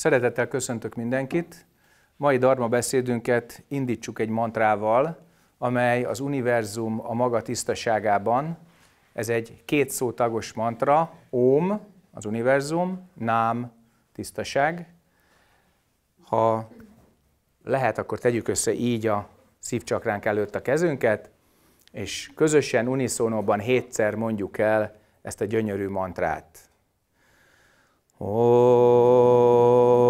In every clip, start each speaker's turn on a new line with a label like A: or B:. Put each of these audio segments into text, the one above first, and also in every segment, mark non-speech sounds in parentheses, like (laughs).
A: Szeretettel köszöntök mindenkit. Mai Dharma beszédünket indítsuk egy mantrával, amely az univerzum a maga tisztaságában. Ez egy két szótagos mantra, Om, az univerzum, Nám, tisztaság. Ha lehet, akkor tegyük össze így a szívcsakránk előtt a kezünket, és közösen, uniszónóban hétszer mondjuk el ezt a gyönyörű mantrát. Oh.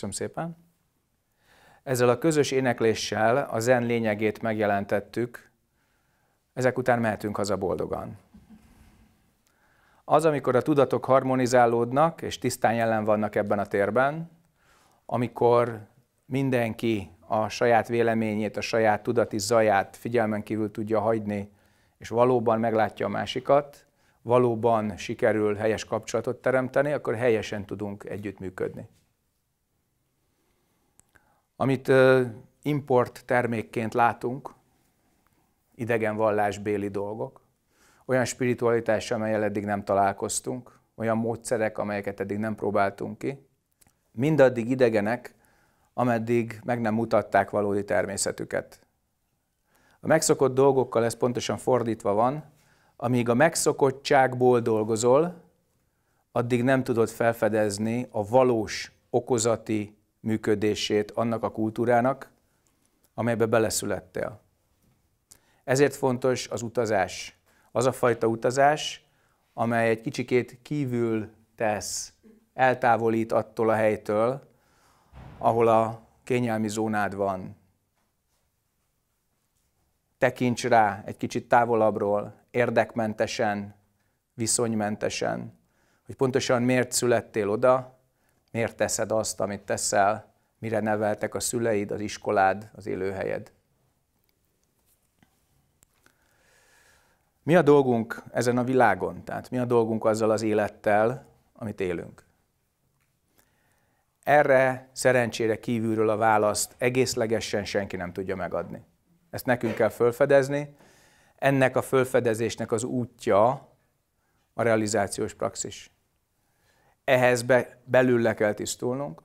A: Köszönöm szépen. Ezzel a közös énekléssel a zen lényegét megjelentettük, ezek után mehetünk haza boldogan. Az, amikor a tudatok harmonizálódnak és tisztán jelen vannak ebben a térben, amikor mindenki a saját véleményét, a saját tudati zaját figyelmen kívül tudja hagyni, és valóban meglátja a másikat, valóban sikerül helyes kapcsolatot teremteni, akkor helyesen tudunk együttműködni amit import termékként látunk, idegen vallásbéli dolgok, olyan spiritualitás, amelyel eddig nem találkoztunk, olyan módszerek, amelyeket eddig nem próbáltunk ki, mindaddig idegenek, ameddig meg nem mutatták valódi természetüket. A megszokott dolgokkal ez pontosan fordítva van, amíg a megszokottságból dolgozol, addig nem tudod felfedezni a valós okozati működését annak a kultúrának, amelybe beleszülettél. Ezért fontos az utazás. Az a fajta utazás, amely egy kicsikét kívül tesz, eltávolít attól a helytől, ahol a kényelmi zónád van. Tekints rá egy kicsit távolabbról, érdekmentesen, viszonymentesen, hogy pontosan miért születtél oda, miért teszed azt, amit teszel, mire neveltek a szüleid, az iskolád, az élőhelyed. Mi a dolgunk ezen a világon? Tehát mi a dolgunk azzal az élettel, amit élünk? Erre szerencsére kívülről a választ egészlegesen senki nem tudja megadni. Ezt nekünk kell fölfedezni. Ennek a fölfedezésnek az útja a realizációs praxis ehhez be, le kell tisztulnunk,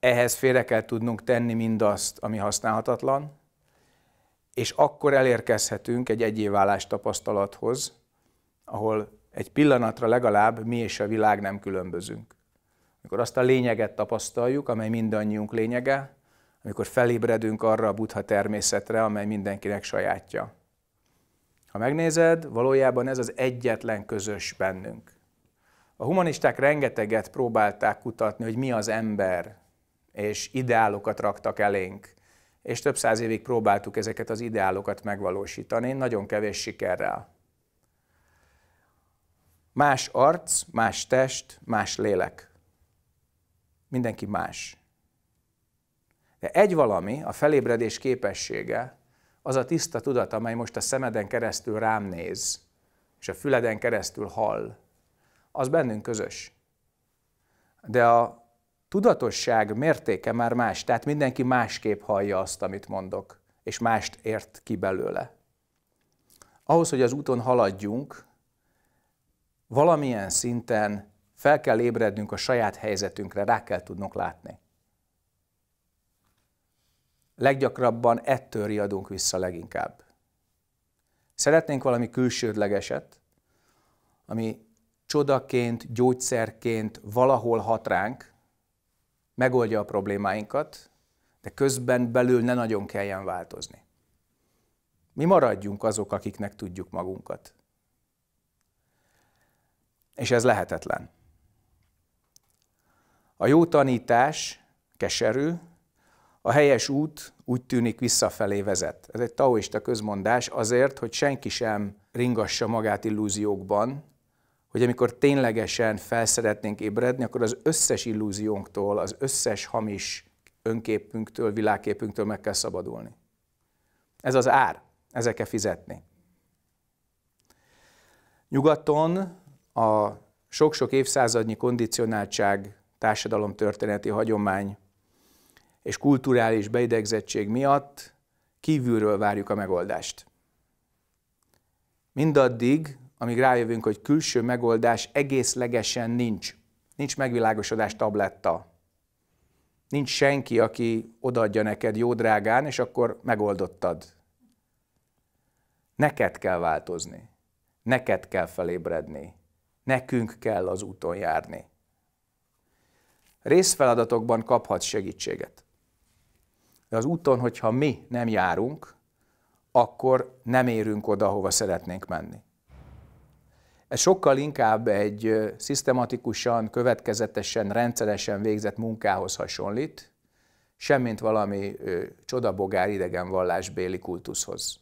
A: ehhez félre kell tudnunk tenni mindazt, ami használhatatlan, és akkor elérkezhetünk egy egyévállás tapasztalathoz, ahol egy pillanatra legalább mi és a világ nem különbözünk. Amikor azt a lényeget tapasztaljuk, amely mindannyiunk lényege, amikor felébredünk arra a buddha természetre, amely mindenkinek sajátja. Ha megnézed, valójában ez az egyetlen közös bennünk. A humanisták rengeteget próbálták kutatni, hogy mi az ember, és ideálokat raktak elénk. És több száz évig próbáltuk ezeket az ideálokat megvalósítani, nagyon kevés sikerrel. Más arc, más test, más lélek. Mindenki más. De egy valami, a felébredés képessége, az a tiszta tudat, amely most a szemeden keresztül rám néz, és a füleden keresztül hall az bennünk közös. De a tudatosság mértéke már más, tehát mindenki másképp hallja azt, amit mondok, és mást ért ki belőle. Ahhoz, hogy az úton haladjunk, valamilyen szinten fel kell ébrednünk a saját helyzetünkre, rá kell tudnunk látni. Leggyakrabban ettől riadunk vissza leginkább. Szeretnénk valami külsődlegeset, ami csodaként, gyógyszerként valahol hat ránk, megoldja a problémáinkat, de közben belül ne nagyon kelljen változni. Mi maradjunk azok, akiknek tudjuk magunkat. És ez lehetetlen. A jó tanítás keserű, a helyes út úgy tűnik visszafelé vezet. Ez egy taoista közmondás azért, hogy senki sem ringassa magát illúziókban, hogy amikor ténylegesen felszeretnénk ébredni, akkor az összes illúziónktól, az összes hamis önképünktől, világképünktől meg kell szabadulni. Ez az ár, ezeket kell fizetni. Nyugaton a sok-sok évszázadnyi kondicionáltság, társadalom történeti hagyomány és kulturális beidegzettség miatt kívülről várjuk a megoldást. Mindaddig, amíg rájövünk, hogy külső megoldás egészlegesen nincs. Nincs megvilágosodás tabletta. Nincs senki, aki odaadja neked jó drágán, és akkor megoldottad. Neked kell változni. Neked kell felébredni. Nekünk kell az úton járni. Részfeladatokban kaphatsz segítséget. De az úton, hogyha mi nem járunk, akkor nem érünk oda, hova szeretnénk menni. Ez sokkal inkább egy szisztematikusan, következetesen, rendszeresen végzett munkához hasonlít, semmint valami ö, csodabogár idegen béli kultuszhoz.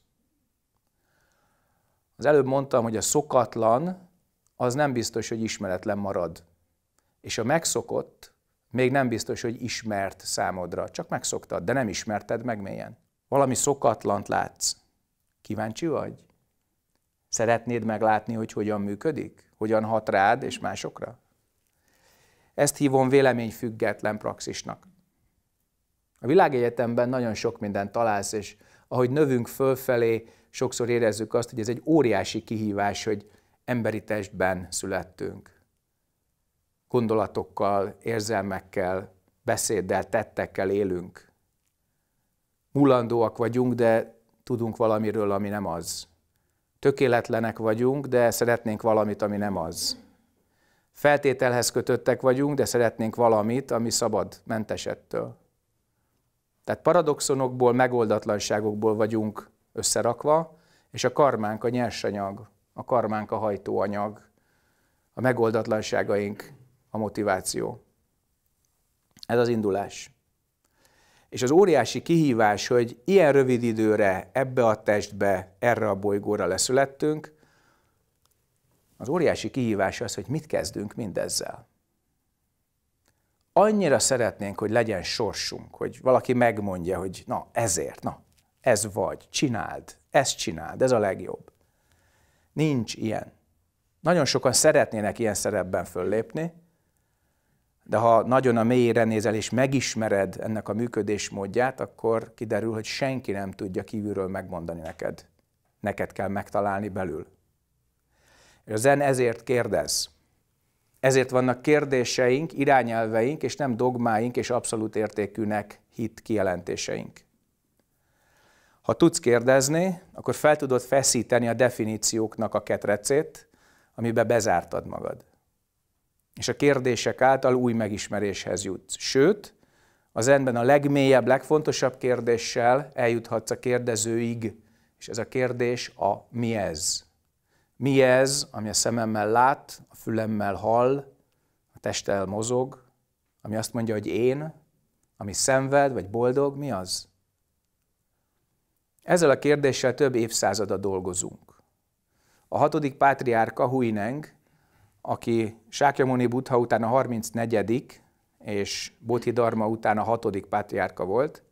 A: Az előbb mondtam, hogy a szokatlan az nem biztos, hogy ismeretlen marad. És a megszokott még nem biztos, hogy ismert számodra. Csak megszoktad, de nem ismerted meg mélyen. Valami szokatlant látsz. Kíváncsi vagy? Szeretnéd meglátni, hogy hogyan működik? Hogyan hat rád és másokra? Ezt hívom véleményfüggetlen praxisnak. A világegyetemben nagyon sok mindent találsz, és ahogy növünk fölfelé, sokszor érezzük azt, hogy ez egy óriási kihívás, hogy emberi testben születtünk. Gondolatokkal, érzelmekkel, beszéddel, tettekkel élünk. Mulandóak vagyunk, de tudunk valamiről, ami nem az tökéletlenek vagyunk, de szeretnénk valamit, ami nem az. Feltételhez kötöttek vagyunk, de szeretnénk valamit, ami szabad, mentesettől. Tehát paradoxonokból, megoldatlanságokból vagyunk összerakva, és a karmánk a nyersanyag, a karmánk a hajtóanyag, a megoldatlanságaink a motiváció. Ez az indulás. És az óriási kihívás, hogy ilyen rövid időre ebbe a testbe, erre a bolygóra leszülettünk, az óriási kihívás az, hogy mit kezdünk mindezzel. Annyira szeretnénk, hogy legyen sorsunk, hogy valaki megmondja, hogy na ezért, na ez vagy, csináld, ezt csináld, ez a legjobb. Nincs ilyen. Nagyon sokan szeretnének ilyen szerepben föllépni, de ha nagyon a mélyére nézel és megismered ennek a működésmódját, akkor kiderül, hogy senki nem tudja kívülről megmondani neked. Neked kell megtalálni belül. És a zen ezért kérdez. Ezért vannak kérdéseink, irányelveink, és nem dogmáink és abszolút értékűnek hit kijelentéseink. Ha tudsz kérdezni, akkor fel tudod feszíteni a definícióknak a ketrecét, amibe bezártad magad és a kérdések által új megismeréshez jutsz. Sőt, az enben a legmélyebb, legfontosabb kérdéssel eljuthatsz a kérdezőig, és ez a kérdés a mi ez. Mi ez, ami a szememmel lát, a fülemmel hall, a testtel mozog, ami azt mondja, hogy én, ami szenved, vagy boldog, mi az? Ezzel a kérdéssel több évszázada dolgozunk. A hatodik pátriárka Huineng aki Sákyamuni Buddha után a 34 és Dharma után a 6. pátriárka volt,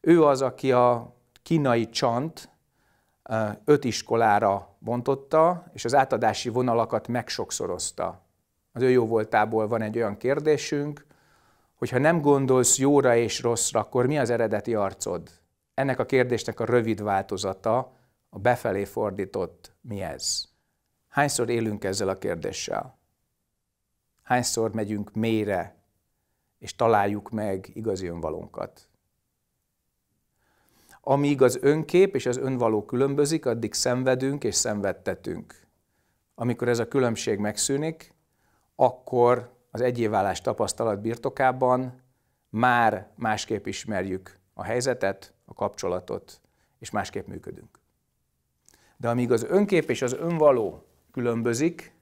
A: ő az, aki a kínai csant öt iskolára bontotta, és az átadási vonalakat megsokszorozta. Az ő jó voltából van egy olyan kérdésünk, hogy ha nem gondolsz jóra és rosszra, akkor mi az eredeti arcod? Ennek a kérdésnek a rövid változata, a befelé fordított mi ez? Hányszor élünk ezzel a kérdéssel? Hányszor megyünk mélyre, és találjuk meg igazi önvalónkat? Amíg az önkép és az önvaló különbözik, addig szenvedünk és szenvedtetünk. Amikor ez a különbség megszűnik, akkor az egyéválás tapasztalat birtokában már másképp ismerjük a helyzetet, a kapcsolatot, és másképp működünk. De amíg az önkép és az önvaló különbözik,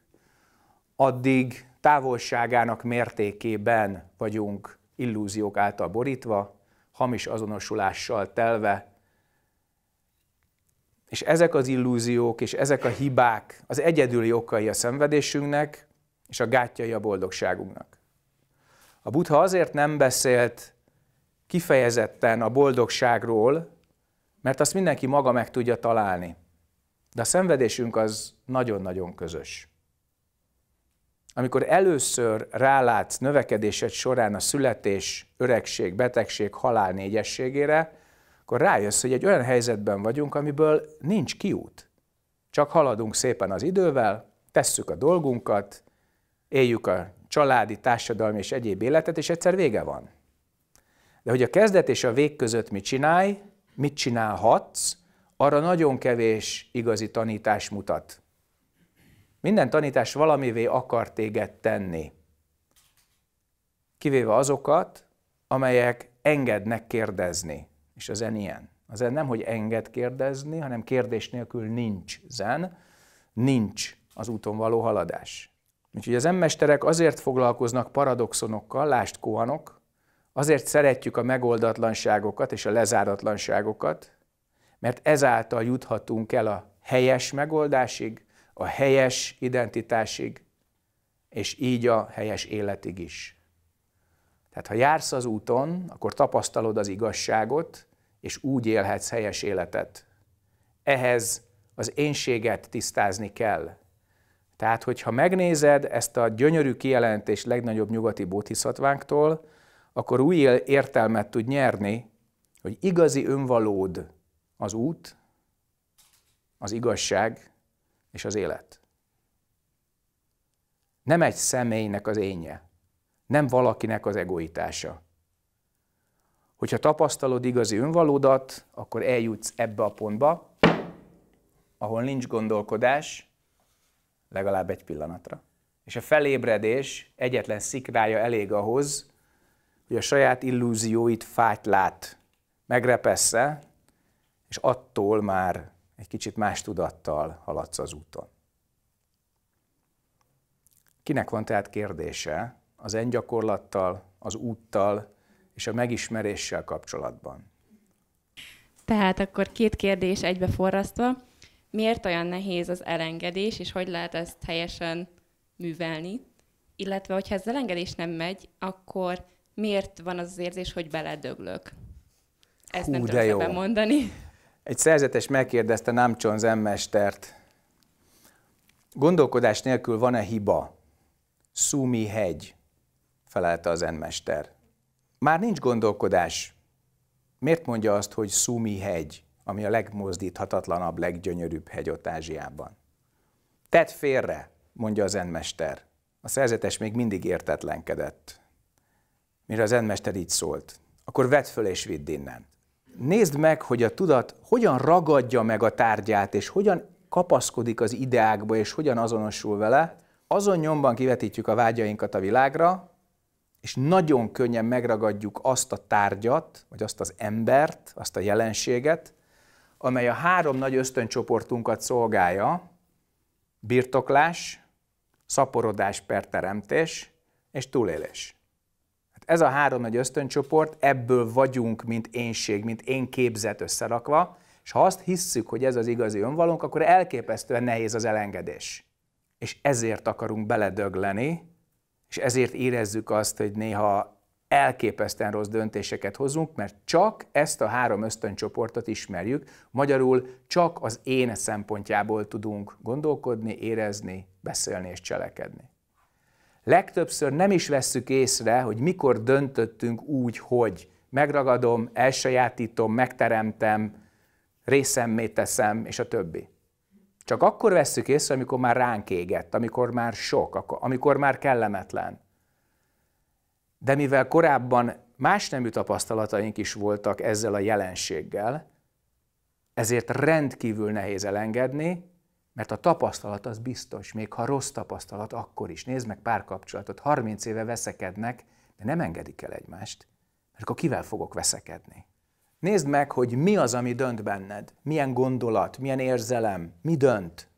A: addig távolságának mértékében vagyunk illúziók által borítva, hamis azonosulással telve, és ezek az illúziók és ezek a hibák az egyedüli okai a szenvedésünknek és a gátjai a boldogságunknak. A Buddha azért nem beszélt kifejezetten a boldogságról, mert azt mindenki maga meg tudja találni. De a szenvedésünk az nagyon-nagyon közös. Amikor először rálátsz növekedésed során a születés, öregség, betegség, halál négyességére, akkor rájössz, hogy egy olyan helyzetben vagyunk, amiből nincs kiút. Csak haladunk szépen az idővel, tesszük a dolgunkat, éljük a családi, társadalmi és egyéb életet, és egyszer vége van. De hogy a kezdet és a vég között mit csinálj, mit csinálhatsz, arra nagyon kevés igazi tanítás mutat. Minden tanítás valamivé akar téged tenni. Kivéve azokat, amelyek engednek kérdezni. És a zen ilyen. A zen nem, hogy enged kérdezni, hanem kérdés nélkül nincs zen, nincs az úton való haladás. Úgyhogy az emmesterek azért foglalkoznak paradoxonokkal, lást kohanok, azért szeretjük a megoldatlanságokat és a lezáratlanságokat, mert ezáltal juthatunk el a helyes megoldásig, a helyes identitásig, és így a helyes életig is. Tehát ha jársz az úton, akkor tapasztalod az igazságot, és úgy élhetsz helyes életet. Ehhez az énséget tisztázni kell. Tehát, hogyha megnézed ezt a gyönyörű kijelentést legnagyobb nyugati bodhisatvánktól, akkor új értelmet tud nyerni, hogy igazi önvalód az út, az igazság és az élet. Nem egy személynek az énje, nem valakinek az egoitása. Hogyha tapasztalod igazi önvalódat, akkor eljutsz ebbe a pontba, ahol nincs gondolkodás, legalább egy pillanatra. És a felébredés egyetlen szikrája elég ahhoz, hogy a saját illúzióit fájt lát, megrepessze, és attól már egy kicsit más tudattal haladsz az úton. Kinek van tehát kérdése az engyakorlattal, az úttal és a megismeréssel kapcsolatban?
B: Tehát akkor két kérdés egybe forrasztva. Miért olyan nehéz az elengedés, és hogy lehet ezt helyesen művelni? Illetve, hogyha az elengedés nem megy, akkor miért van az az érzés, hogy beledöglök? Ezt Hú, nem tudom mondani.
A: Egy szerzetes megkérdezte Namcson zenmestert, gondolkodás nélkül van-e hiba? Szúmi hegy, felelte az zenmester. Már nincs gondolkodás. Miért mondja azt, hogy Szumi hegy, ami a legmozdíthatatlanabb, leggyönyörűbb hegy ott Ázsiában? Tedd félre, mondja az zenmester. A szerzetes még mindig értetlenkedett. Mire az zenmester így szólt, akkor vedd föl és vidd innen nézd meg, hogy a tudat hogyan ragadja meg a tárgyát, és hogyan kapaszkodik az ideákba, és hogyan azonosul vele, azon nyomban kivetítjük a vágyainkat a világra, és nagyon könnyen megragadjuk azt a tárgyat, vagy azt az embert, azt a jelenséget, amely a három nagy ösztöncsoportunkat szolgálja, birtoklás, szaporodás per teremtés és túlélés. Ez a három nagy ösztöncsoport, ebből vagyunk, mint énség, mint én képzet összerakva, és ha azt hisszük, hogy ez az igazi önvalónk, akkor elképesztően nehéz az elengedés. És ezért akarunk beledögleni, és ezért érezzük azt, hogy néha elképesztően rossz döntéseket hozunk, mert csak ezt a három ösztöncsoportot ismerjük, magyarul csak az én szempontjából tudunk gondolkodni, érezni, beszélni és cselekedni legtöbbször nem is vesszük észre, hogy mikor döntöttünk úgy, hogy megragadom, elsajátítom, megteremtem, részemmé teszem, és a többi. Csak akkor vesszük észre, amikor már ránk égett, amikor már sok, amikor már kellemetlen. De mivel korábban más nemű tapasztalataink is voltak ezzel a jelenséggel, ezért rendkívül nehéz elengedni, mert a tapasztalat az biztos, még ha rossz tapasztalat, akkor is. Nézd meg párkapcsolatot, 30 éve veszekednek, de nem engedik el egymást. Mert akkor kivel fogok veszekedni? Nézd meg, hogy mi az, ami dönt benned. Milyen gondolat, milyen érzelem, mi dönt.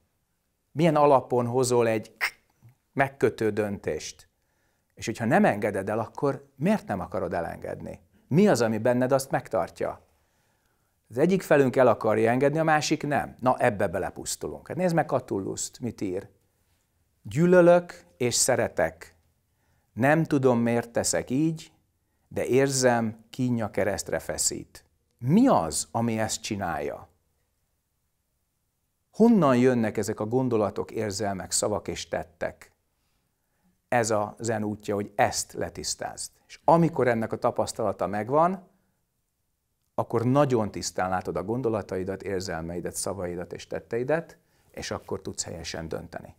A: Milyen alapon hozol egy megkötő döntést. És hogyha nem engeded el, akkor miért nem akarod elengedni? Mi az, ami benned azt megtartja? Az egyik felünk el akarja engedni, a másik nem. Na, ebbe belepusztulunk. Hát nézd meg Katulluszt, mit ír. Gyűlölök és szeretek. Nem tudom, miért teszek így, de érzem, kínja keresztre feszít. Mi az, ami ezt csinálja? Honnan jönnek ezek a gondolatok, érzelmek, szavak és tettek? Ez a zen útja, hogy ezt letisztázd. És amikor ennek a tapasztalata megvan, akkor nagyon tisztán látod a gondolataidat, érzelmeidet, szavaidat és tetteidet, és akkor tudsz helyesen dönteni.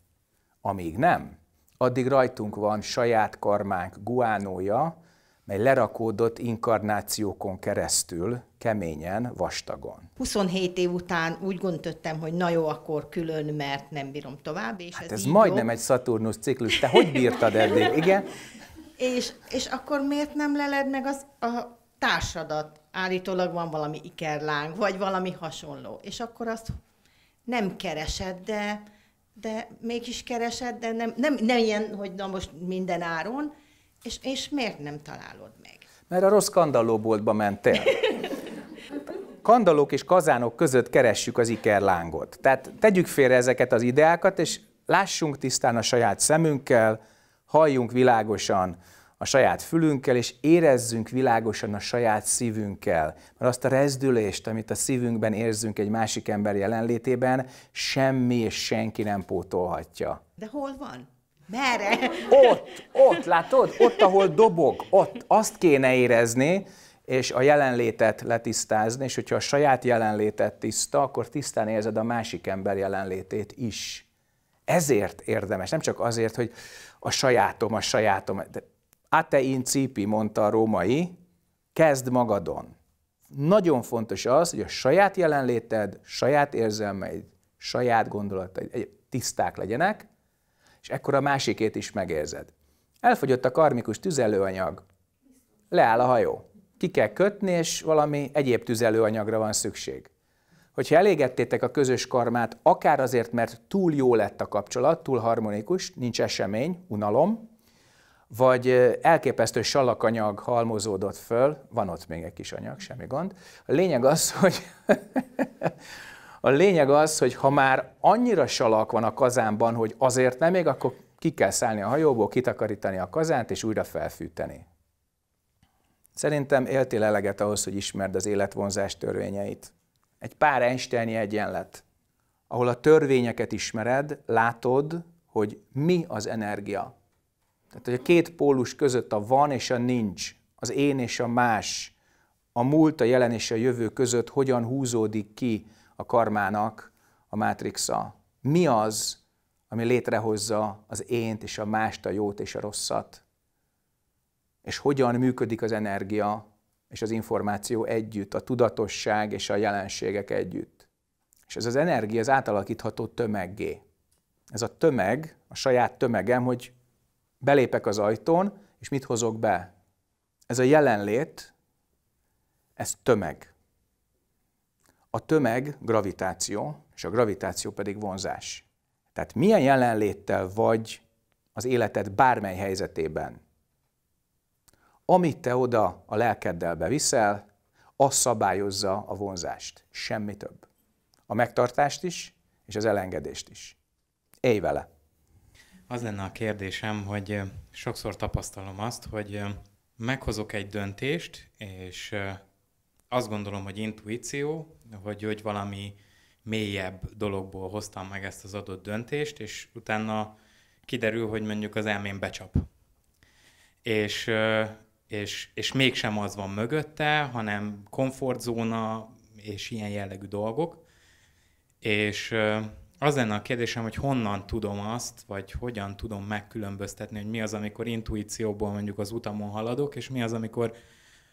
A: Amíg nem, addig rajtunk van saját karmánk guánója, mely lerakódott inkarnációkon keresztül, keményen, vastagon.
B: 27 év után úgy gondoltam, hogy na jó, akkor külön, mert nem bírom tovább. És hát ez, ez majdnem jó. egy
A: Saturnus ciklus. Te hogy bírtad eddig? Igen?
B: (laughs) és, és akkor miért nem leled meg az, a, társadat, állítólag van valami ikerláng, vagy valami hasonló, és akkor azt nem keresed, de, de mégis keresed, de nem, nem, nem ilyen, hogy na most minden áron, és, és miért nem találod meg?
A: Mert a rossz kandallóboltba mentél. kandalók és kazánok között keressük az ikerlángot. Tehát tegyük félre ezeket az ideákat, és lássunk tisztán a saját szemünkkel, halljunk világosan, a saját fülünkkel, és érezzünk világosan a saját szívünkkel. Mert azt a rezdülést, amit a szívünkben érzünk egy másik ember jelenlétében, semmi és senki nem pótolhatja.
B: De hol van? Merre?
A: Ott, ott, látod? Ott, ahol dobog, ott. Azt kéne érezni, és a jelenlétet letisztázni, és hogyha a saját jelenlétet tiszta, akkor tisztán érzed a másik ember jelenlétét is. Ezért érdemes, nem csak azért, hogy a sajátom, a sajátom, de Atein cipi, mondta a római, kezd magadon. Nagyon fontos az, hogy a saját jelenléted, saját érzelmeid, saját gondolataid tiszták legyenek, és ekkor a másikét is megérzed. Elfogyott a karmikus tüzelőanyag, leáll a hajó. Ki kell kötni, és valami egyéb tüzelőanyagra van szükség. Hogyha elégettétek a közös karmát, akár azért, mert túl jó lett a kapcsolat, túl harmonikus, nincs esemény, unalom, vagy elképesztő salakanyag halmozódott föl, van ott még egy kis anyag, semmi gond. A lényeg az, (laughs) hogy a lényeg az, hogy ha már annyira salak van a kazánban, hogy azért nem még, akkor ki kell szállni a hajóból, kitakarítani a kazánt és újra felfűteni. Szerintem éltél eleget ahhoz, hogy ismerd az életvonzás törvényeit. Egy pár Einsteini egyenlet, ahol a törvényeket ismered, látod, hogy mi az energia, tehát, hogy a két pólus között a van és a nincs, az én és a más, a múlt, a jelen és a jövő között hogyan húzódik ki a karmának a mátrixa. Mi az, ami létrehozza az ént és a mást, a jót és a rosszat? És hogyan működik az energia és az információ együtt, a tudatosság és a jelenségek együtt? És ez az energia az átalakítható tömeggé. Ez a tömeg, a saját tömegem, hogy belépek az ajtón, és mit hozok be? Ez a jelenlét, ez tömeg. A tömeg gravitáció, és a gravitáció pedig vonzás. Tehát milyen jelenléttel vagy az életed bármely helyzetében? Amit te oda a lelkeddel beviszel, az szabályozza a vonzást, semmi több. A megtartást is, és az elengedést is. Élj vele!
C: Az lenne a kérdésem, hogy sokszor tapasztalom azt, hogy meghozok egy döntést, és azt gondolom, hogy intuíció, hogy, hogy valami mélyebb dologból hoztam meg ezt az adott döntést, és utána kiderül, hogy mondjuk az elmém becsap.
A: És, és, és mégsem az van mögötte, hanem komfortzóna és ilyen jellegű dolgok. És az lenne a kérdésem, hogy honnan tudom azt, vagy hogyan tudom megkülönböztetni, hogy mi az, amikor intuícióból mondjuk az utamon haladok, és mi az, amikor,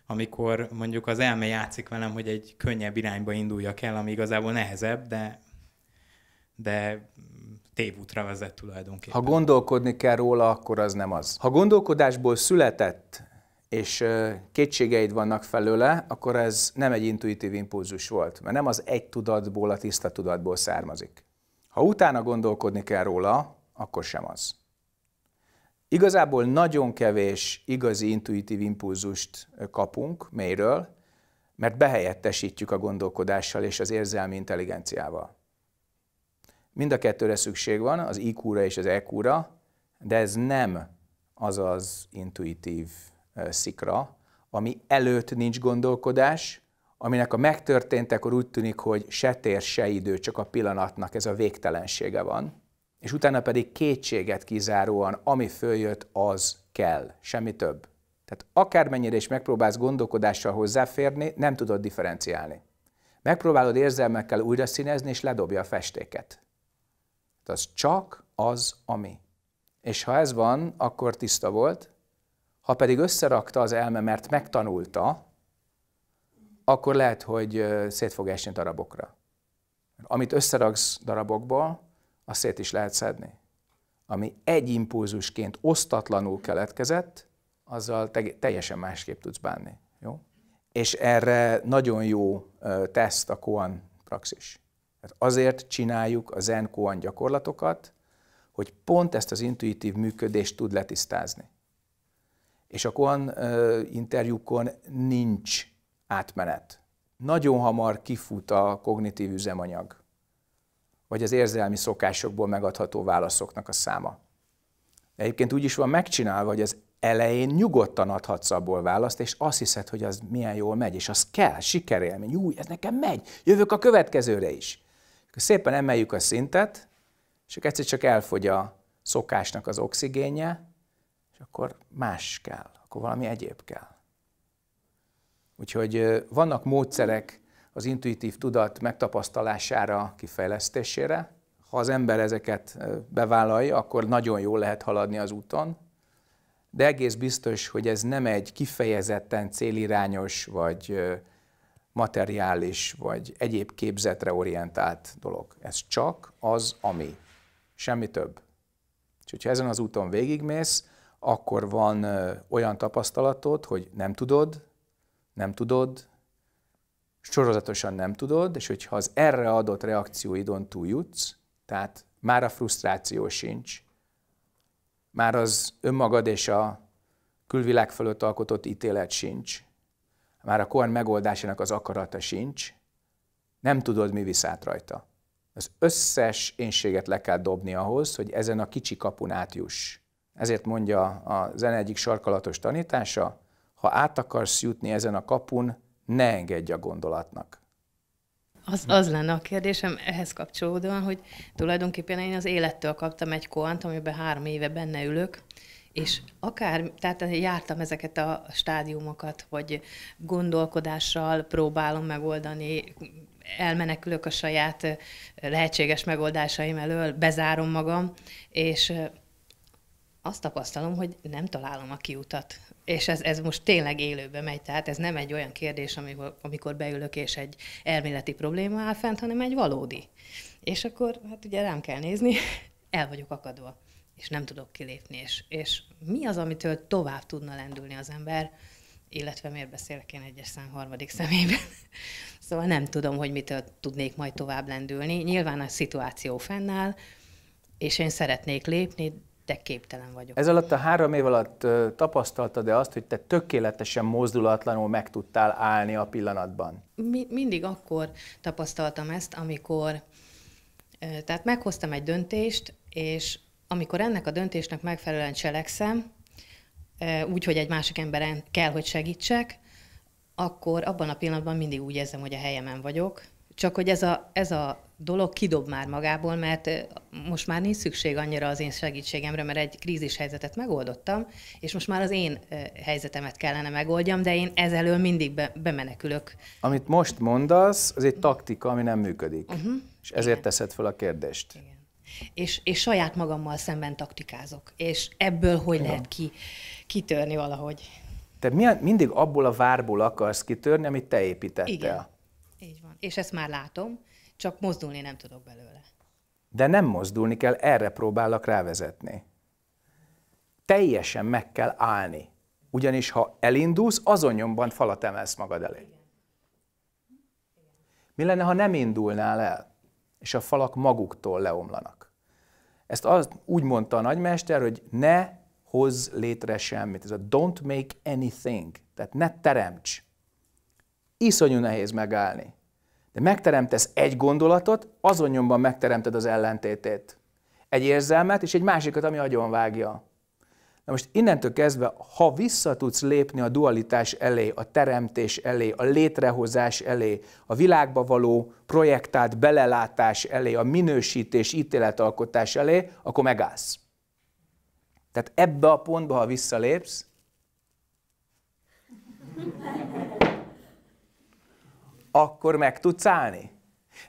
A: amikor mondjuk az elme játszik velem, hogy egy könnyebb irányba induljak el, ami igazából nehezebb, de, de tévútra vezet tulajdonképpen. Ha gondolkodni kell róla, akkor az nem az. Ha gondolkodásból született, és kétségeid vannak felőle, akkor ez nem egy intuitív impulzus volt, mert nem az egy tudatból, a tiszta tudatból származik. Ha utána gondolkodni kell róla, akkor sem az. Igazából nagyon kevés igazi intuitív impulzust kapunk mélyről, mert behelyettesítjük a gondolkodással és az érzelmi intelligenciával. Mind a kettőre szükség van, az IQ-ra és az EQ-ra, de ez nem az az intuitív szikra, ami előtt nincs gondolkodás, aminek a megtörténtekor úgy tűnik, hogy se tér, se idő, csak a pillanatnak ez a végtelensége van, és utána pedig kétséget kizáróan, ami följött, az kell, semmi több. Tehát akármennyire is megpróbálsz gondolkodással hozzáférni, nem tudod differenciálni. Megpróbálod érzelmekkel újra színezni, és ledobja a festéket. Tehát az csak az, ami. És ha ez van, akkor tiszta volt, ha pedig összerakta az elme, mert megtanulta, akkor lehet, hogy szét fog esni darabokra. Amit összeragsz darabokból, azt szét is lehet szedni. Ami egy impulzusként osztatlanul keletkezett, azzal te- teljesen másképp tudsz bánni. Jó? És erre nagyon jó teszt a koan praxis. Tehát azért csináljuk a zen koan gyakorlatokat, hogy pont ezt az intuitív működést tud letisztázni. És a koan interjúkon nincs átmenet. Nagyon hamar kifut a kognitív üzemanyag, vagy az érzelmi szokásokból megadható válaszoknak a száma. Egyébként úgy is van megcsinálva, hogy az elején nyugodtan adhatsz abból választ, és azt hiszed, hogy az milyen jól megy, és az kell, sikerélmény, új, ez nekem megy, jövök a következőre is. Akkor szépen emeljük a szintet, és egyszer csak elfogy a szokásnak az oxigénje, és akkor más kell, akkor valami egyéb kell. Úgyhogy vannak módszerek az intuitív tudat megtapasztalására, kifejlesztésére. Ha az ember ezeket bevállalja, akkor nagyon jól lehet haladni az úton, de egész biztos, hogy ez nem egy kifejezetten célirányos, vagy materiális, vagy egyéb képzetre orientált dolog. Ez csak az, ami. Semmi több. És hogyha ezen az úton végigmész, akkor van olyan tapasztalatod, hogy nem tudod, nem tudod, sorozatosan nem tudod, és hogyha az erre adott reakcióidon túljutsz, tehát már a frusztráció sincs, már az önmagad és a külvilág fölött alkotott ítélet sincs, már a korn megoldásának az akarata sincs, nem tudod, mi visz át rajta. Az összes énséget le kell dobni ahhoz, hogy ezen a kicsi kapun átjuss. Ezért mondja a zene egyik sarkalatos tanítása, ha át akarsz jutni ezen a kapun, ne engedj a gondolatnak.
B: Az, az lenne a kérdésem ehhez kapcsolódóan, hogy tulajdonképpen én az élettől kaptam egy koant, amiben három éve benne ülök, és akár, tehát jártam ezeket a stádiumokat, hogy gondolkodással próbálom megoldani, elmenekülök a saját eh, lehetséges megoldásaim elől, bezárom magam, és eh, azt tapasztalom, hogy nem találom a kiutat és ez, ez most tényleg élőbe megy, tehát ez nem egy olyan kérdés, amikor, amikor beülök, és egy elméleti probléma áll fent, hanem egy valódi. És akkor, hát ugye rám kell nézni, (laughs) el vagyok akadva, és nem tudok kilépni, és, és mi az, amitől tovább tudna lendülni az ember, illetve miért beszélek én egyes szám harmadik szemében. (laughs) szóval nem tudom, hogy mitől tudnék majd tovább lendülni. Nyilván a szituáció fennáll, és én szeretnék lépni, de képtelen vagyok. Ez
A: alatt a három év alatt tapasztaltad-e azt, hogy te tökéletesen mozdulatlanul meg tudtál állni a pillanatban?
B: Mi, mindig akkor tapasztaltam ezt, amikor tehát meghoztam egy döntést, és amikor ennek a döntésnek megfelelően cselekszem, úgy, hogy egy másik emberen kell, hogy segítsek, akkor abban a pillanatban mindig úgy érzem, hogy a helyemen vagyok. Csak hogy ez a, ez a dolog kidob már magából, mert most már nincs szükség annyira az én segítségemre, mert egy krízis helyzetet megoldottam, és most már az én helyzetemet kellene megoldjam, de én ezelől mindig be, bemenekülök.
A: Amit most mondasz, az egy taktika, ami nem működik. Uh-huh. És ezért Igen. teszed fel a kérdést. Igen.
B: És, és saját magammal szemben taktikázok. És ebből hogy Igen. lehet ki, kitörni valahogy?
A: Te mindig abból a várból akarsz kitörni, amit te építettél. Igen.
B: Így van. És ezt már látom csak mozdulni nem tudok belőle.
A: De nem mozdulni kell, erre próbálok rávezetni. Teljesen meg kell állni. Ugyanis ha elindulsz, azon nyomban falat emelsz magad elé. Mi lenne, ha nem indulnál el, és a falak maguktól leomlanak? Ezt az, úgy mondta a nagymester, hogy ne hozz létre semmit. Ez a don't make anything, tehát ne teremts. Iszonyú nehéz megállni. De megteremtesz egy gondolatot, azon nyomban megteremted az ellentétét. Egy érzelmet és egy másikat, ami agyonvágja. Na most innentől kezdve, ha vissza tudsz lépni a dualitás elé, a teremtés elé, a létrehozás elé, a világba való projektált belelátás elé, a minősítés, ítéletalkotás elé, akkor megállsz. Tehát ebbe a pontba, ha visszalépsz, akkor meg tudsz állni.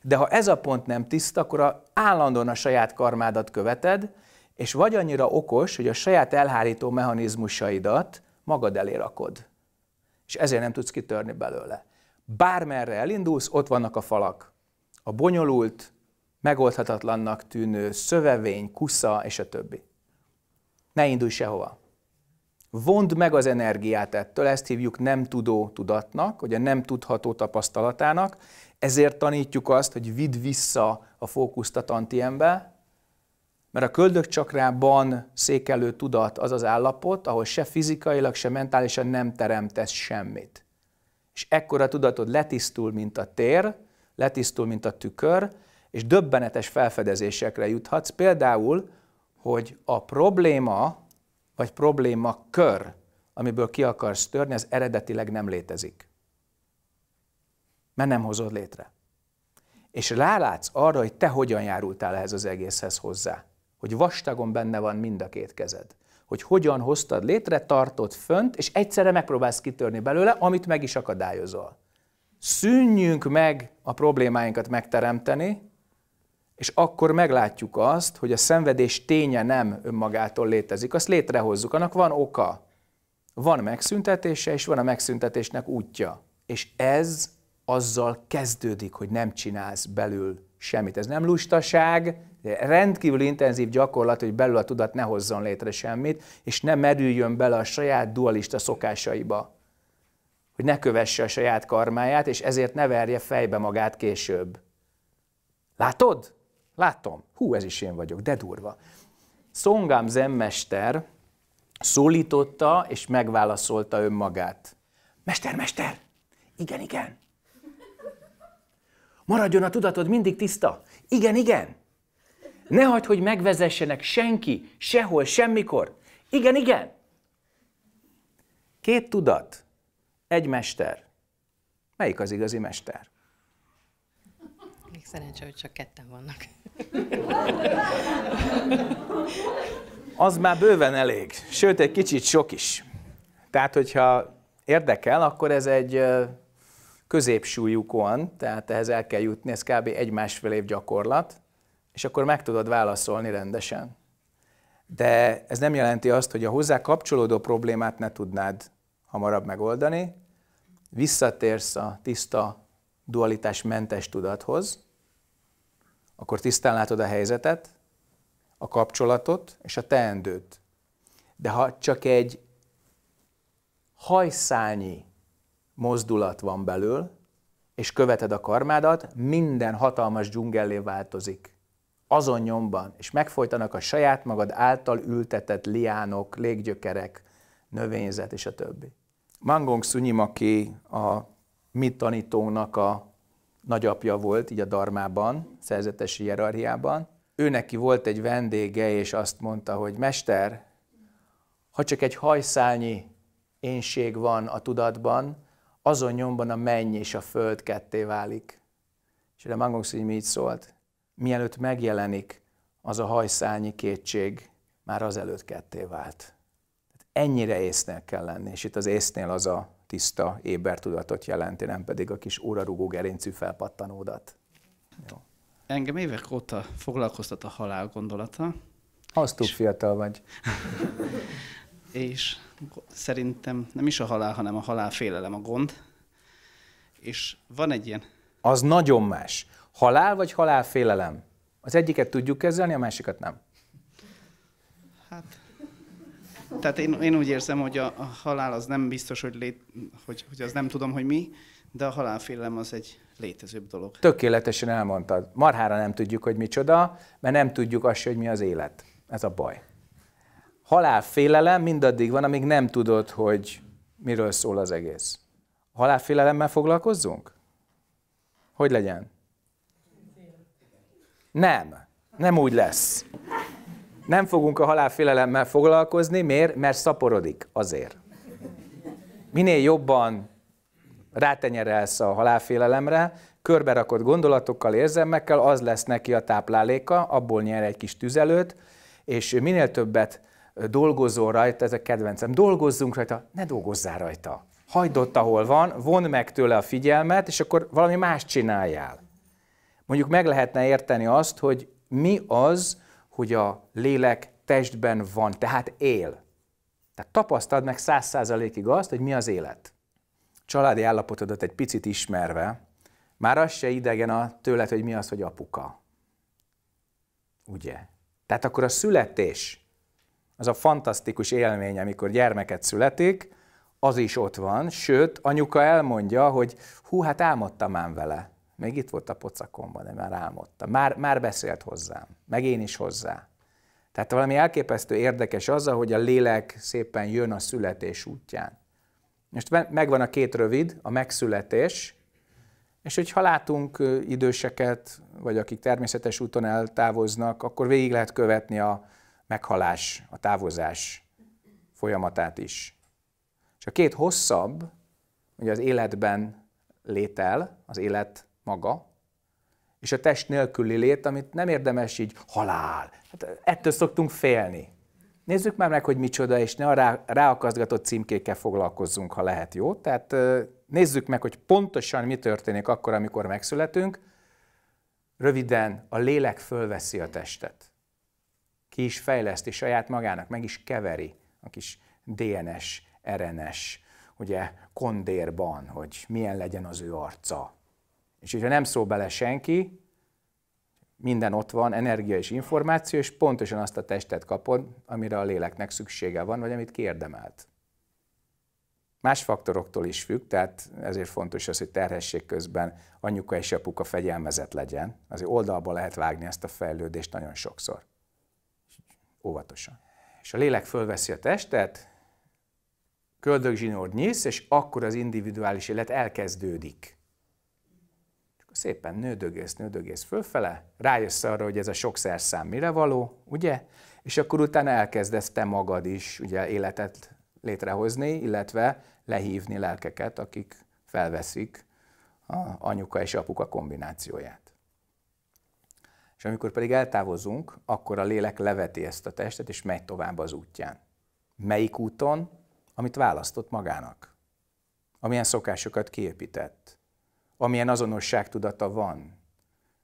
A: De ha ez a pont nem tiszta, akkor állandóan a saját karmádat követed, és vagy annyira okos, hogy a saját elhárító mechanizmusaidat magad elé rakod. És ezért nem tudsz kitörni belőle. Bármerre elindulsz, ott vannak a falak. A bonyolult, megoldhatatlannak tűnő szövevény, kusza és a többi. Ne indulj sehova. Vond meg az energiát ettől, ezt hívjuk nem tudó tudatnak, vagy a nem tudható tapasztalatának, ezért tanítjuk azt, hogy vidd vissza a fókuszt a tantiembe, mert a köldökcsakrában székelő tudat az az állapot, ahol se fizikailag, se mentálisan nem teremtesz semmit. És ekkora tudatod letisztul, mint a tér, letisztul, mint a tükör, és döbbenetes felfedezésekre juthatsz. Például, hogy a probléma vagy probléma kör, amiből ki akarsz törni, az eredetileg nem létezik. Mert nem hozod létre. És rálátsz arra, hogy te hogyan járultál ehhez az egészhez hozzá. Hogy vastagon benne van mind a két kezed. Hogy hogyan hoztad létre, tartod fönt, és egyszerre megpróbálsz kitörni belőle, amit meg is akadályozol. Szűnjünk meg a problémáinkat megteremteni, és akkor meglátjuk azt, hogy a szenvedés ténye nem önmagától létezik, azt létrehozzuk, annak van oka. Van megszüntetése, és van a megszüntetésnek útja. És ez azzal kezdődik, hogy nem csinálsz belül semmit. Ez nem lustaság, rendkívül intenzív gyakorlat, hogy belül a tudat ne hozzon létre semmit, és ne merüljön bele a saját dualista szokásaiba. Hogy ne kövesse a saját karmáját, és ezért ne verje fejbe magát később. Látod? Látom, hú, ez is én vagyok, de durva. Szongám zenmester szólította és megválaszolta önmagát. Mester, mester, igen, igen. Maradjon a tudatod mindig tiszta. Igen, igen. Ne hagyd, hogy megvezessenek senki, sehol, semmikor. Igen, igen. Két tudat, egy mester. Melyik az igazi mester?
B: még szerencse, hogy csak ketten vannak.
A: Az már bőven elég, sőt egy kicsit sok is. Tehát, hogyha érdekel, akkor ez egy középsúlyú kon, tehát ehhez el kell jutni, ez kb. egy-másfél év gyakorlat, és akkor meg tudod válaszolni rendesen. De ez nem jelenti azt, hogy a hozzá kapcsolódó problémát ne tudnád hamarabb megoldani, visszatérsz a tiszta dualitás mentes tudathoz, akkor tisztán látod a helyzetet, a kapcsolatot és a teendőt. De ha csak egy hajszányi mozdulat van belül, és követed a karmádat, minden hatalmas dzsungellé változik. Azon nyomban, és megfolytanak a saját magad által ültetett liánok, léggyökerek, növényzet és a többi. Mangong Sunyim, aki a mi tanítónak a nagyapja volt így a darmában, szerzetesi hierarchiában. Ő neki volt egy vendége, és azt mondta, hogy mester, ha csak egy hajszálnyi énség van a tudatban, azon nyomban a menny és a föld ketté válik. És a Mangong Színy így szólt, mielőtt megjelenik az a hajszálnyi kétség, már azelőtt ketté vált. Tehát ennyire észnél kell lenni, és itt az észnél az a tiszta ébertudatot jelenti, nem pedig a kis órarugó gerincű felpattanódat.
C: Jó. Engem évek óta foglalkoztat
A: a halál gondolata. Azt túl fiatal vagy. (laughs) és szerintem nem is a halál, hanem a halál félelem a gond. És van egy ilyen... Az nagyon más. Halál vagy halálfélelem? Az egyiket tudjuk kezelni, a másikat nem. Hát tehát én, én úgy érzem, hogy a, a halál az nem biztos, hogy, lét, hogy, hogy az nem tudom, hogy mi, de a halálfélelem az egy létezőbb dolog. Tökéletesen elmondtad. Marhára nem tudjuk, hogy micsoda, mert nem tudjuk azt, hogy mi az élet. Ez a baj. Halálfélelem mindaddig van, amíg nem tudod, hogy miről szól az egész. Halálfélelemmel foglalkozzunk? Hogy legyen? Nem. Nem úgy lesz. Nem fogunk a halálfélelemmel foglalkozni, miért? Mert szaporodik, azért. Minél jobban rátenyerelsz a halálfélelemre, körberakott gondolatokkal, érzelmekkel, az lesz neki a tápláléka, abból nyer egy kis tüzelőt, és minél többet dolgozol rajta, ez a kedvencem, dolgozzunk rajta, ne dolgozzál rajta. Hagyd ott, ahol van, vond meg tőle a figyelmet, és akkor valami más csináljál. Mondjuk meg lehetne érteni azt, hogy mi az, hogy a lélek testben van, tehát él. Tehát tapasztald meg száz százalékig azt, hogy mi az élet. Családi állapotodat egy picit ismerve, már az se idegen a tőled, hogy mi az, hogy apuka. Ugye? Tehát akkor a születés, az a fantasztikus élmény, amikor gyermeket születik, az is ott van, sőt, anyuka elmondja, hogy hú, hát álmodtam ám vele. Még itt volt a pocakomban, de már álmodta. Már, már beszélt hozzám, meg én is hozzá. Tehát valami elképesztő érdekes az, hogy a lélek szépen jön a születés útján. Most megvan a két rövid, a megszületés, és hogyha látunk időseket, vagy akik természetes úton eltávoznak, akkor végig lehet követni a meghalás, a távozás folyamatát is. És a két hosszabb, ugye az életben létel, az élet maga, és a test nélküli lét, amit nem érdemes így halál. Hát ettől szoktunk félni. Nézzük már meg, hogy micsoda, és ne a rá, ráakaszgatott címkékkel foglalkozzunk, ha lehet, jó? Tehát nézzük meg, hogy pontosan mi történik akkor, amikor megszületünk. Röviden, a lélek fölveszi a testet. Ki is fejleszti saját magának, meg is keveri a kis DNS, RNS, ugye kondérban, hogy milyen legyen az ő arca, és hogyha nem szól bele senki, minden ott van, energia és információ, és pontosan azt a testet kapod, amire a léleknek szüksége van, vagy amit kiérdemelt. Más faktoroktól is függ, tehát ezért fontos az, hogy terhesség közben anyuka és apuka fegyelmezett legyen. Azért oldalba lehet vágni ezt a fejlődést nagyon sokszor. Óvatosan. És a lélek fölveszi a testet, köldögzsinór nyisz, és akkor az individuális élet elkezdődik szépen nődögész, nődögész fölfele, rájössz arra, hogy ez a sok szerszám mire való, ugye? És akkor utána elkezdesz te magad is ugye, életet létrehozni, illetve lehívni lelkeket, akik felveszik a anyuka és apuka kombinációját. És amikor pedig eltávozunk, akkor a lélek leveti ezt a testet, és megy tovább az útján. Melyik úton? Amit választott magának. Amilyen szokásokat kiépített amilyen azonosságtudata van.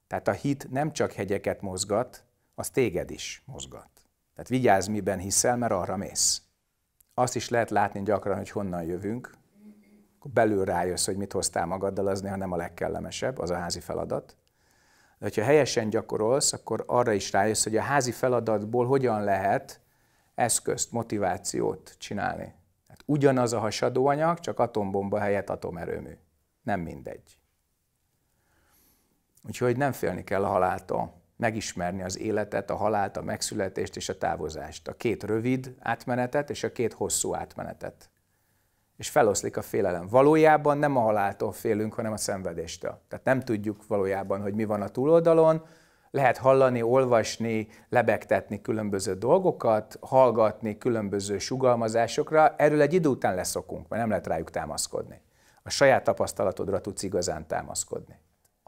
A: Tehát a hit nem csak hegyeket mozgat, az téged is mozgat. Tehát vigyázz, miben hiszel, mert arra mész. Azt is lehet látni gyakran, hogy honnan jövünk, akkor belül rájössz, hogy mit hoztál magaddal, az néha nem a legkellemesebb, az a házi feladat. De hogyha helyesen gyakorolsz, akkor arra is rájössz, hogy a házi feladatból hogyan lehet eszközt, motivációt csinálni. Hát ugyanaz a hasadóanyag, csak atombomba helyett atomerőmű. Nem mindegy. Úgyhogy nem félni kell a haláltól. Megismerni az életet, a halált, a megszületést és a távozást. A két rövid átmenetet és a két hosszú átmenetet. És feloszlik a félelem. Valójában nem a haláltól félünk, hanem a szenvedéstől. Tehát nem tudjuk valójában, hogy mi van a túloldalon, lehet hallani, olvasni, lebegtetni különböző dolgokat, hallgatni különböző sugalmazásokra, erről egy idő után leszokunk, mert nem lehet rájuk támaszkodni. A saját tapasztalatodra tudsz igazán támaszkodni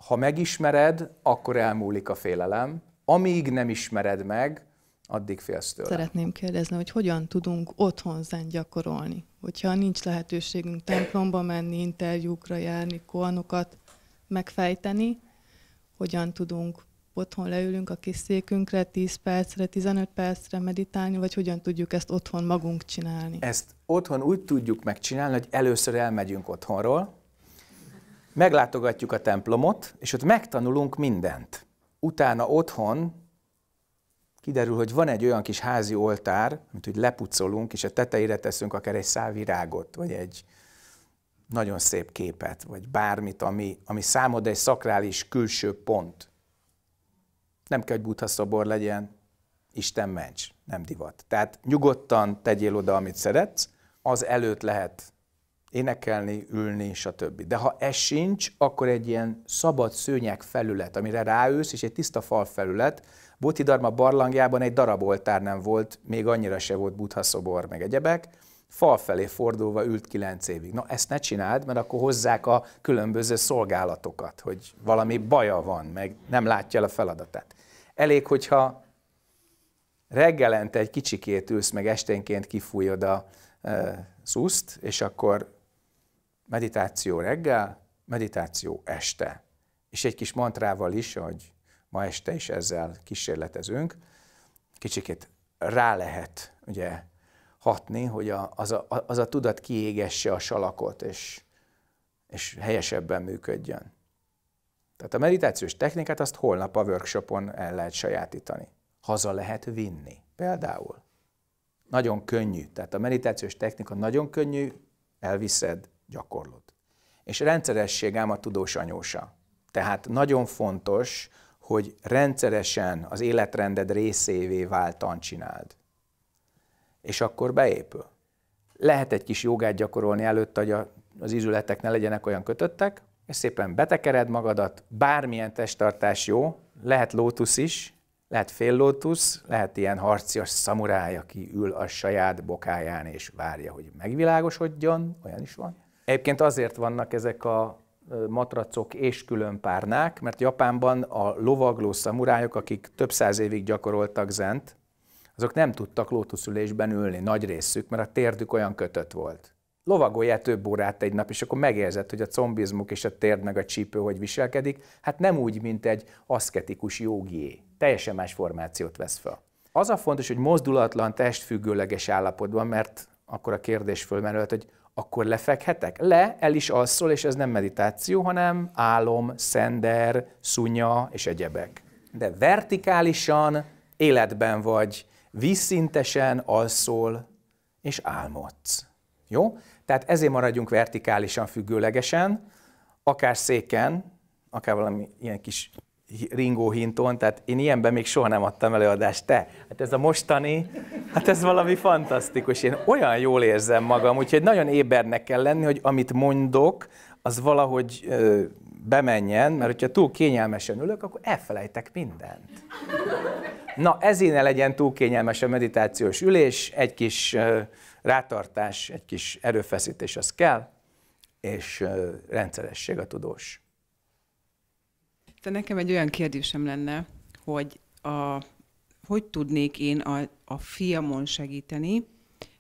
A: ha megismered, akkor elmúlik a félelem. Amíg nem ismered meg, addig félsz tőle. Szeretném
B: kérdezni, hogy hogyan tudunk otthon zen gyakorolni? Hogyha nincs lehetőségünk templomba menni, interjúkra járni, kolnokat megfejteni, hogyan tudunk otthon leülünk a kis székünkre 10 percre, 15 percre meditálni, vagy hogyan tudjuk ezt otthon magunk csinálni? Ezt
A: otthon úgy tudjuk megcsinálni, hogy először elmegyünk otthonról, meglátogatjuk a templomot, és ott megtanulunk mindent. Utána otthon kiderül, hogy van egy olyan kis házi oltár, amit úgy lepucolunk, és a tetejére teszünk akár egy szávirágot, vagy egy nagyon szép képet, vagy bármit, ami, ami számodra egy szakrális külső pont. Nem kell, hogy buddha szobor legyen, Isten ments, nem divat. Tehát nyugodtan tegyél oda, amit szeretsz, az előtt lehet énekelni, ülni, stb. De ha ez sincs, akkor egy ilyen szabad szőnyek felület, amire ráülsz, és egy tiszta fal felület, Bodhidharma barlangjában egy darab oltár nem volt, még annyira se volt Butha szobor, meg egyebek, fal felé fordulva ült kilenc évig. Na ezt ne csináld, mert akkor hozzák a különböző szolgálatokat, hogy valami baja van, meg nem látja el a feladatát. Elég, hogyha reggelente egy kicsikét ülsz, meg esténként kifújod a e, szuszt, és akkor meditáció reggel, meditáció este. És egy kis mantrával is, hogy ma este is ezzel kísérletezünk, kicsikét rá lehet ugye hatni, hogy a, az, a, az a tudat kiégesse a salakot, és, és helyesebben működjön. Tehát a meditációs technikát azt holnap a workshopon el lehet sajátítani. Haza lehet vinni például. Nagyon könnyű. Tehát a meditációs technika nagyon könnyű, elviszed, gyakorlod. És rendszerességem a tudós anyósa. Tehát nagyon fontos, hogy rendszeresen az életrended részévé váltan csináld. És akkor beépül. Lehet egy kis jogát gyakorolni előtt, hogy az izületek ne legyenek olyan kötöttek, és szépen betekered magadat, bármilyen testtartás jó, lehet lótusz is, lehet fél lótusz, lehet ilyen harcias szamuráj, aki ül a saját bokáján és várja, hogy megvilágosodjon, olyan is van. Egyébként azért vannak ezek a matracok és külön párnák, mert Japánban a lovagló szamurályok, akik több száz évig gyakoroltak zent, azok nem tudtak lótuszülésben ülni, nagy részük, mert a térdük olyan kötött volt. Lovagoljál több órát egy nap, és akkor megérzed, hogy a combizmuk és a térd meg a csípő hogy viselkedik, hát nem úgy, mint egy aszketikus jogié. Teljesen más formációt vesz fel. Az a fontos, hogy mozdulatlan, testfüggőleges állapotban, mert akkor a kérdés fölmerült, hogy akkor lefekhetek? Le, el is alszol, és ez nem meditáció, hanem álom, szender, szunya és egyebek. De vertikálisan életben vagy, vízszintesen alszol és álmodsz. Jó? Tehát ezért maradjunk vertikálisan függőlegesen, akár széken, akár valami ilyen kis Ringo Hinton, tehát én ilyenben még soha nem adtam előadást. Te, hát ez a mostani, hát ez valami fantasztikus. Én olyan jól érzem magam, úgyhogy nagyon ébernek kell lenni, hogy amit mondok, az valahogy ö, bemenjen, mert hogyha túl kényelmesen ülök, akkor elfelejtek mindent. Na, ezért ne legyen túl kényelmes a meditációs ülés, egy kis ö, rátartás, egy kis erőfeszítés az kell, és ö, rendszeresség a tudós.
D: De nekem egy olyan kérdésem lenne, hogy a, hogy tudnék én a, a fiamon segíteni,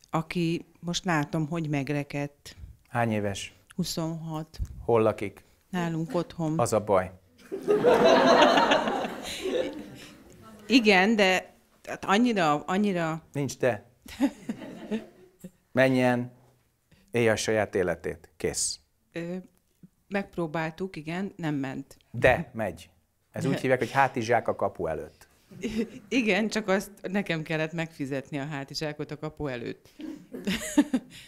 D: aki most látom, hogy megrekedt.
A: Hány éves?
D: 26. Hol lakik? Nálunk
A: otthon. Az a baj.
D: Igen, de hát annyira, annyira...
A: Nincs te. Menjen, élj a saját életét. Kész.
D: Ö, megpróbáltuk, igen, nem ment
A: de megy. Ez úgy hívják, hogy hátizsák a kapu előtt.
D: Igen, csak azt nekem kellett megfizetni a hátizsákot a kapu előtt.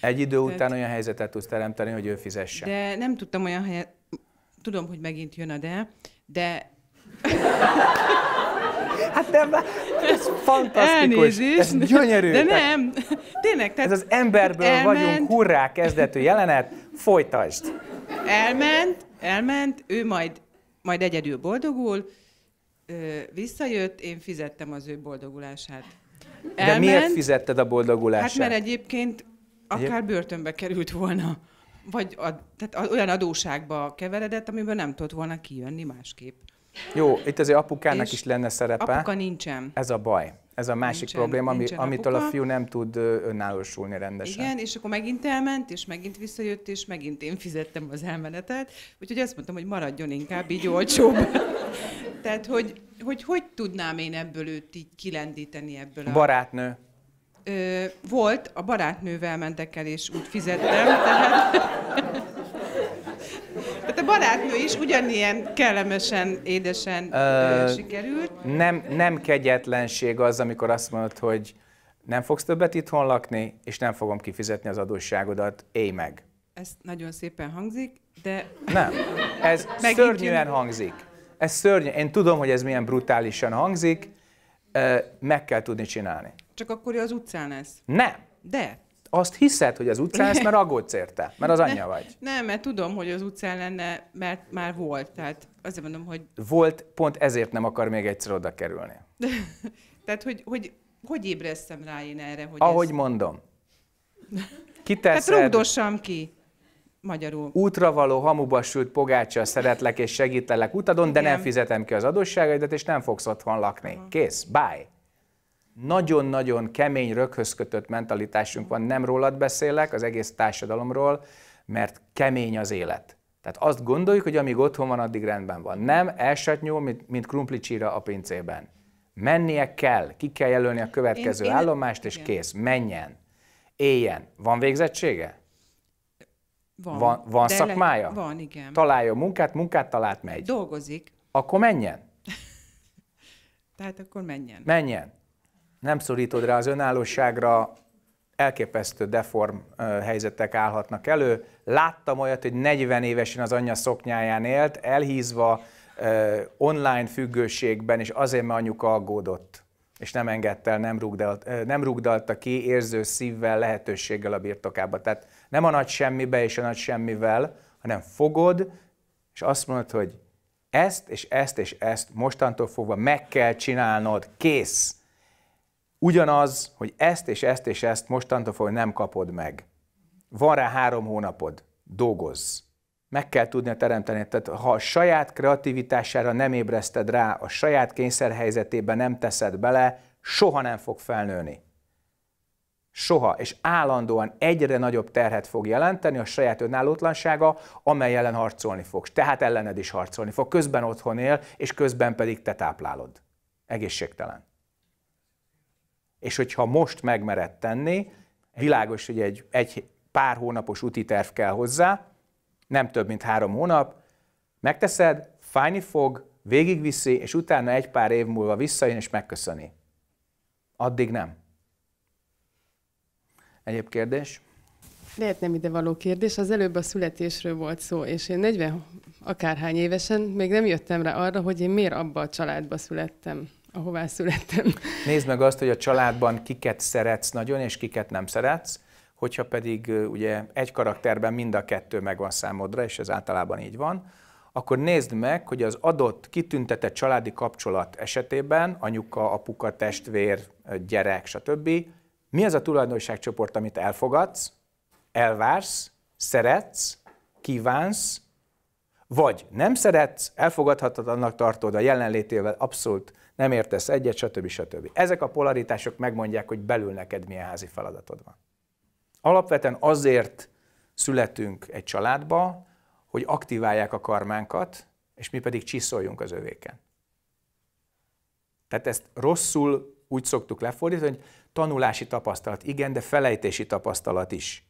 A: Egy idő Tehát... után olyan helyzetet tudsz teremteni, hogy ő fizesse.
D: De nem tudtam olyan helyet... Tudom, hogy megint jön a de, de... Hát nem, hát ez
A: fantasztikus. Elnézést. Ez gyönyörű. De nem. Tényleg, tehát... Ez az emberből elment, vagyunk, hurrá kezdető jelenet, folytasd.
D: Elment, elment, ő majd majd egyedül boldogul, ö, visszajött, én fizettem az ő boldogulását. Elment, De miért
A: fizetted a boldogulását? Hát mert
D: egyébként akár börtönbe került volna, vagy a, tehát olyan adóságba keveredett, amiből nem tudott volna kijönni másképp.
A: Jó, itt azért apukának És is lenne szerepe. Apuka nincsen. Ez a baj. Ez a másik nincsen, probléma, ami, nincsen amitől a fiú nem tud önállósulni rendesen.
D: Igen, és akkor megint elment, és megint visszajött, és megint én fizettem az elmenetet. Úgyhogy azt mondtam, hogy maradjon inkább így olcsóbb. (laughs) Tehát, hogy, hogy hogy tudnám én ebből őt így kilendíteni ebből a...
A: Barátnő.
D: Ö, volt, a barátnővel mentek el, és úgy fizettem, tehát
A: barátnő is
D: ugyanilyen kellemesen, édesen Ö, sikerült.
A: Nem, nem kegyetlenség az, amikor azt mondod, hogy nem fogsz többet itthon lakni, és nem fogom kifizetni az adósságodat, élj meg.
D: Ez nagyon szépen hangzik, de... Nem, ez (laughs) szörnyűen
A: hangzik. Ez szörnyű. Én tudom, hogy ez milyen brutálisan hangzik, meg kell tudni csinálni.
D: Csak akkor az utcán lesz. Nem. De
A: azt hiszed, hogy az utcán lesz, mert aggódsz érte, mert az anyja vagy.
D: Nem, mert tudom, hogy az utcán lenne, mert már volt. Tehát azért mondom, hogy...
A: Volt, pont ezért nem akar még egyszer oda kerülni.
D: (laughs) tehát, hogy, hogy, hogy ébresztem rá én erre, hogy Ahogy ez...
A: mondom. Kiteszed... Hát rúgdossam
D: ki. Magyarul.
A: Útra való hamuba sült pogácsa, szeretlek és segítelek utadon, de Igen. nem fizetem ki az adósságaidat, és nem fogsz otthon lakni. Aha. Kész, bye nagyon-nagyon kemény, röghöz kötött mentalitásunk van, nem rólad beszélek, az egész társadalomról, mert kemény az élet. Tehát azt gondoljuk, hogy amíg otthon van, addig rendben van. Nem, elsatnyó, mint, mint krumplicsira a pincében. Mennie kell, ki kell jelölni a következő én, én... állomást, és igen. kész, menjen, éljen. Van végzettsége?
D: Van. Van, van szakmája? Le... Van, igen.
A: Találja munkát, munkát talált, megy. Dolgozik. Akkor menjen.
D: (laughs) Tehát akkor menjen.
A: Menjen nem szorítod rá az önállóságra, elképesztő deform helyzetek állhatnak elő. Láttam olyat, hogy 40 évesen az anyja szoknyáján élt, elhízva, online függőségben, és azért, mert anyuka aggódott, és nem engedte el, nem, rugdalt, nem rugdalta ki érző szívvel, lehetőséggel a birtokába. Tehát nem a nagy semmibe és a nagy semmivel, hanem fogod, és azt mondod, hogy ezt, és ezt, és ezt mostantól fogva meg kell csinálnod, kész ugyanaz, hogy ezt és ezt és ezt mostantól hogy nem kapod meg. Van rá három hónapod, dolgozz. Meg kell tudnia teremteni. Tehát ha a saját kreativitására nem ébreszted rá, a saját kényszerhelyzetébe nem teszed bele, soha nem fog felnőni. Soha, és állandóan egyre nagyobb terhet fog jelenteni a saját önállótlansága, amely ellen harcolni fogsz. Tehát ellened is harcolni fog. Közben otthon él, és közben pedig te táplálod. Egészségtelen. És hogyha most megmered tenni, világos, hogy egy, egy pár hónapos úti terv kell hozzá, nem több, mint három hónap, megteszed, fájni fog, végigviszi, és utána egy pár év múlva visszajön és megköszöni. Addig nem. Egyéb kérdés?
D: Lehet nem ide való kérdés. Az előbb a születésről volt szó, és én 40 akárhány évesen még nem jöttem rá arra, hogy én miért abba a családba születtem ahová születtem.
A: Nézd meg azt, hogy a családban kiket szeretsz nagyon, és kiket nem szeretsz, hogyha pedig ugye egy karakterben mind a kettő megvan számodra, és ez általában így van, akkor nézd meg, hogy az adott kitüntetett családi kapcsolat esetében, anyuka, apuka, testvér, gyerek, stb., mi az a tulajdonságcsoport, amit elfogadsz, elvársz, szeretsz, kívánsz, vagy nem szeretsz, elfogadhatatlannak tartod a jelenlétével abszolút nem értesz egyet, stb. stb. Ezek a polaritások megmondják, hogy belül neked milyen házi feladatod van. Alapvetően azért születünk egy családba, hogy aktiválják a karmánkat, és mi pedig csiszoljunk az övéken. Tehát ezt rosszul úgy szoktuk lefordítani, hogy tanulási tapasztalat, igen, de felejtési tapasztalat is.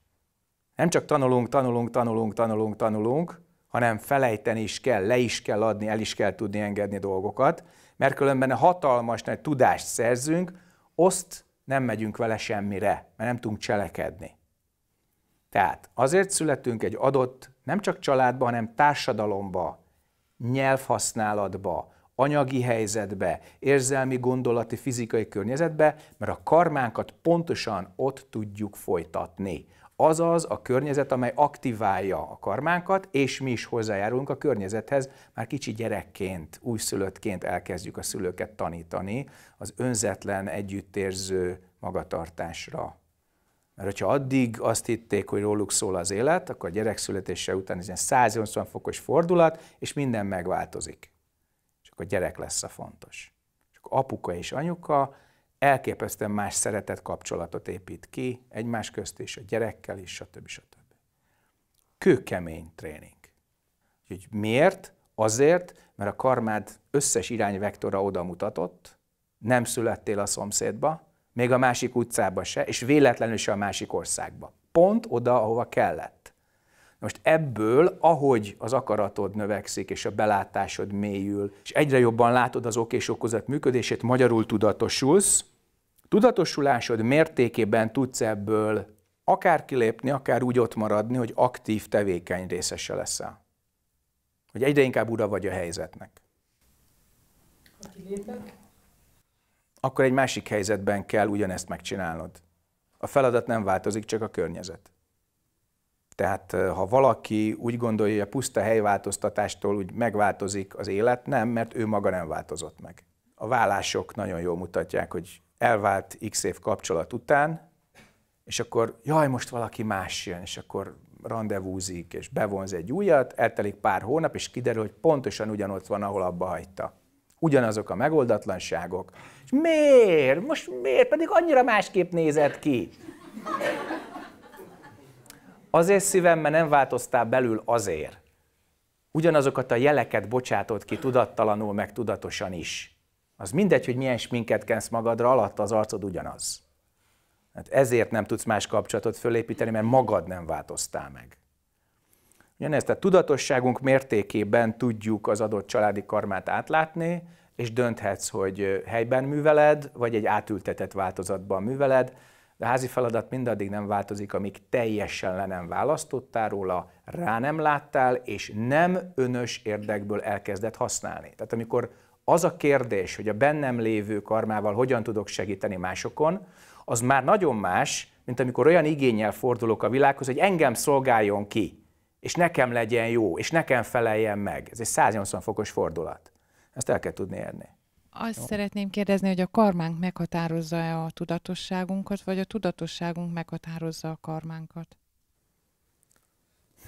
A: Nem csak tanulunk, tanulunk, tanulunk, tanulunk, tanulunk, hanem felejteni is kell, le is kell adni, el is kell tudni engedni dolgokat, mert különben hatalmas nagy tudást szerzünk, azt nem megyünk vele semmire, mert nem tudunk cselekedni. Tehát azért születünk egy adott, nem csak családba, hanem társadalomba, nyelvhasználatba, anyagi helyzetbe, érzelmi, gondolati, fizikai környezetbe, mert a karmánkat pontosan ott tudjuk folytatni azaz a környezet, amely aktiválja a karmánkat, és mi is hozzájárulunk a környezethez, már kicsi gyerekként, újszülöttként elkezdjük a szülőket tanítani az önzetlen, együttérző magatartásra. Mert hogyha addig azt hitték, hogy róluk szól az élet, akkor a gyerek születése után ez ilyen 180 fokos fordulat, és minden megváltozik. És akkor gyerek lesz a fontos. És akkor apuka és anyuka elképesztően más szeretet kapcsolatot épít ki egymás közt és a gyerekkel is, stb. stb. Kőkemény tréning. Úgyhogy miért? Azért, mert a karmád összes irányvektora oda mutatott, nem születtél a szomszédba, még a másik utcába se, és véletlenül se a másik országba. Pont oda, ahova kellett. Most ebből, ahogy az akaratod növekszik, és a belátásod mélyül, és egyre jobban látod az ok és okozat működését, magyarul tudatosulsz, tudatosulásod mértékében tudsz ebből akár kilépni, akár úgy ott maradni, hogy aktív, tevékeny részese leszel. Hogy egyre inkább ura vagy a helyzetnek. Ha kilépek? Akkor egy másik helyzetben kell ugyanezt megcsinálnod. A feladat nem változik, csak a környezet. Tehát ha valaki úgy gondolja, hogy a puszta helyváltoztatástól úgy megváltozik az élet, nem, mert ő maga nem változott meg. A vállások nagyon jól mutatják, hogy elvált x év kapcsolat után, és akkor jaj, most valaki más jön, és akkor rendezvúzik, és bevonz egy újat, eltelik pár hónap, és kiderül, hogy pontosan ugyanott van, ahol abba hagyta. Ugyanazok a megoldatlanságok. És miért? Most miért? Pedig annyira másképp nézett ki. Azért szívem, mert nem változtál belül azért. Ugyanazokat a jeleket bocsátod ki tudattalanul, meg tudatosan is. Az mindegy, hogy milyen sminket kensz magadra, alatt, az arcod ugyanaz. Hát ezért nem tudsz más kapcsolatot fölépíteni, mert magad nem változtál meg. Ugyanezt a tudatosságunk mértékében tudjuk az adott családi karmát átlátni, és dönthetsz, hogy helyben műveled, vagy egy átültetett változatban műveled, de a házi feladat mindaddig nem változik, amíg teljesen le nem választottál róla, rá nem láttál, és nem önös érdekből elkezdett használni. Tehát amikor az a kérdés, hogy a bennem lévő karmával hogyan tudok segíteni másokon, az már nagyon más, mint amikor olyan igényel fordulok a világhoz, hogy engem szolgáljon ki, és nekem legyen jó, és nekem feleljen meg. Ez egy 180 fokos fordulat. Ezt el kell tudni érni. Azt Jó.
D: szeretném kérdezni, hogy a karmánk meghatározza-e a tudatosságunkat, vagy a tudatosságunk meghatározza a karmánkat?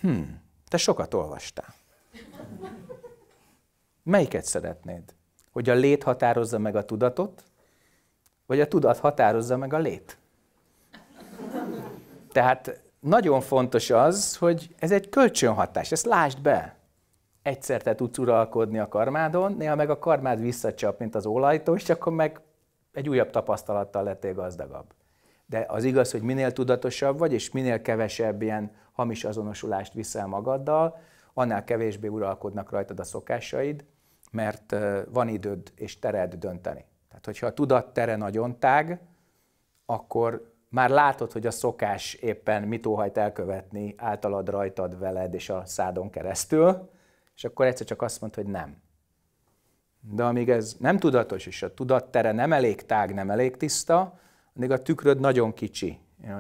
A: Hm, te sokat olvastál. Melyiket szeretnéd? Hogy a lét határozza meg a tudatot, vagy a tudat határozza meg a lét? Tehát nagyon fontos az, hogy ez egy kölcsönhatás, ezt lásd be egyszer te tudsz uralkodni a karmádon, néha meg a karmád visszacsap, mint az olajtó, és akkor meg egy újabb tapasztalattal lettél gazdagabb. De az igaz, hogy minél tudatosabb vagy, és minél kevesebb ilyen hamis azonosulást viszel magaddal, annál kevésbé uralkodnak rajtad a szokásaid, mert van időd és tered dönteni. Tehát, hogyha a tudat tere nagyon tág, akkor már látod, hogy a szokás éppen mit óhajt elkövetni általad rajtad veled és a szádon keresztül, és akkor egyszer csak azt mondta, hogy nem. De amíg ez nem tudatos, és a tudattere nem elég tág, nem elég tiszta, addig a tükröd nagyon kicsi,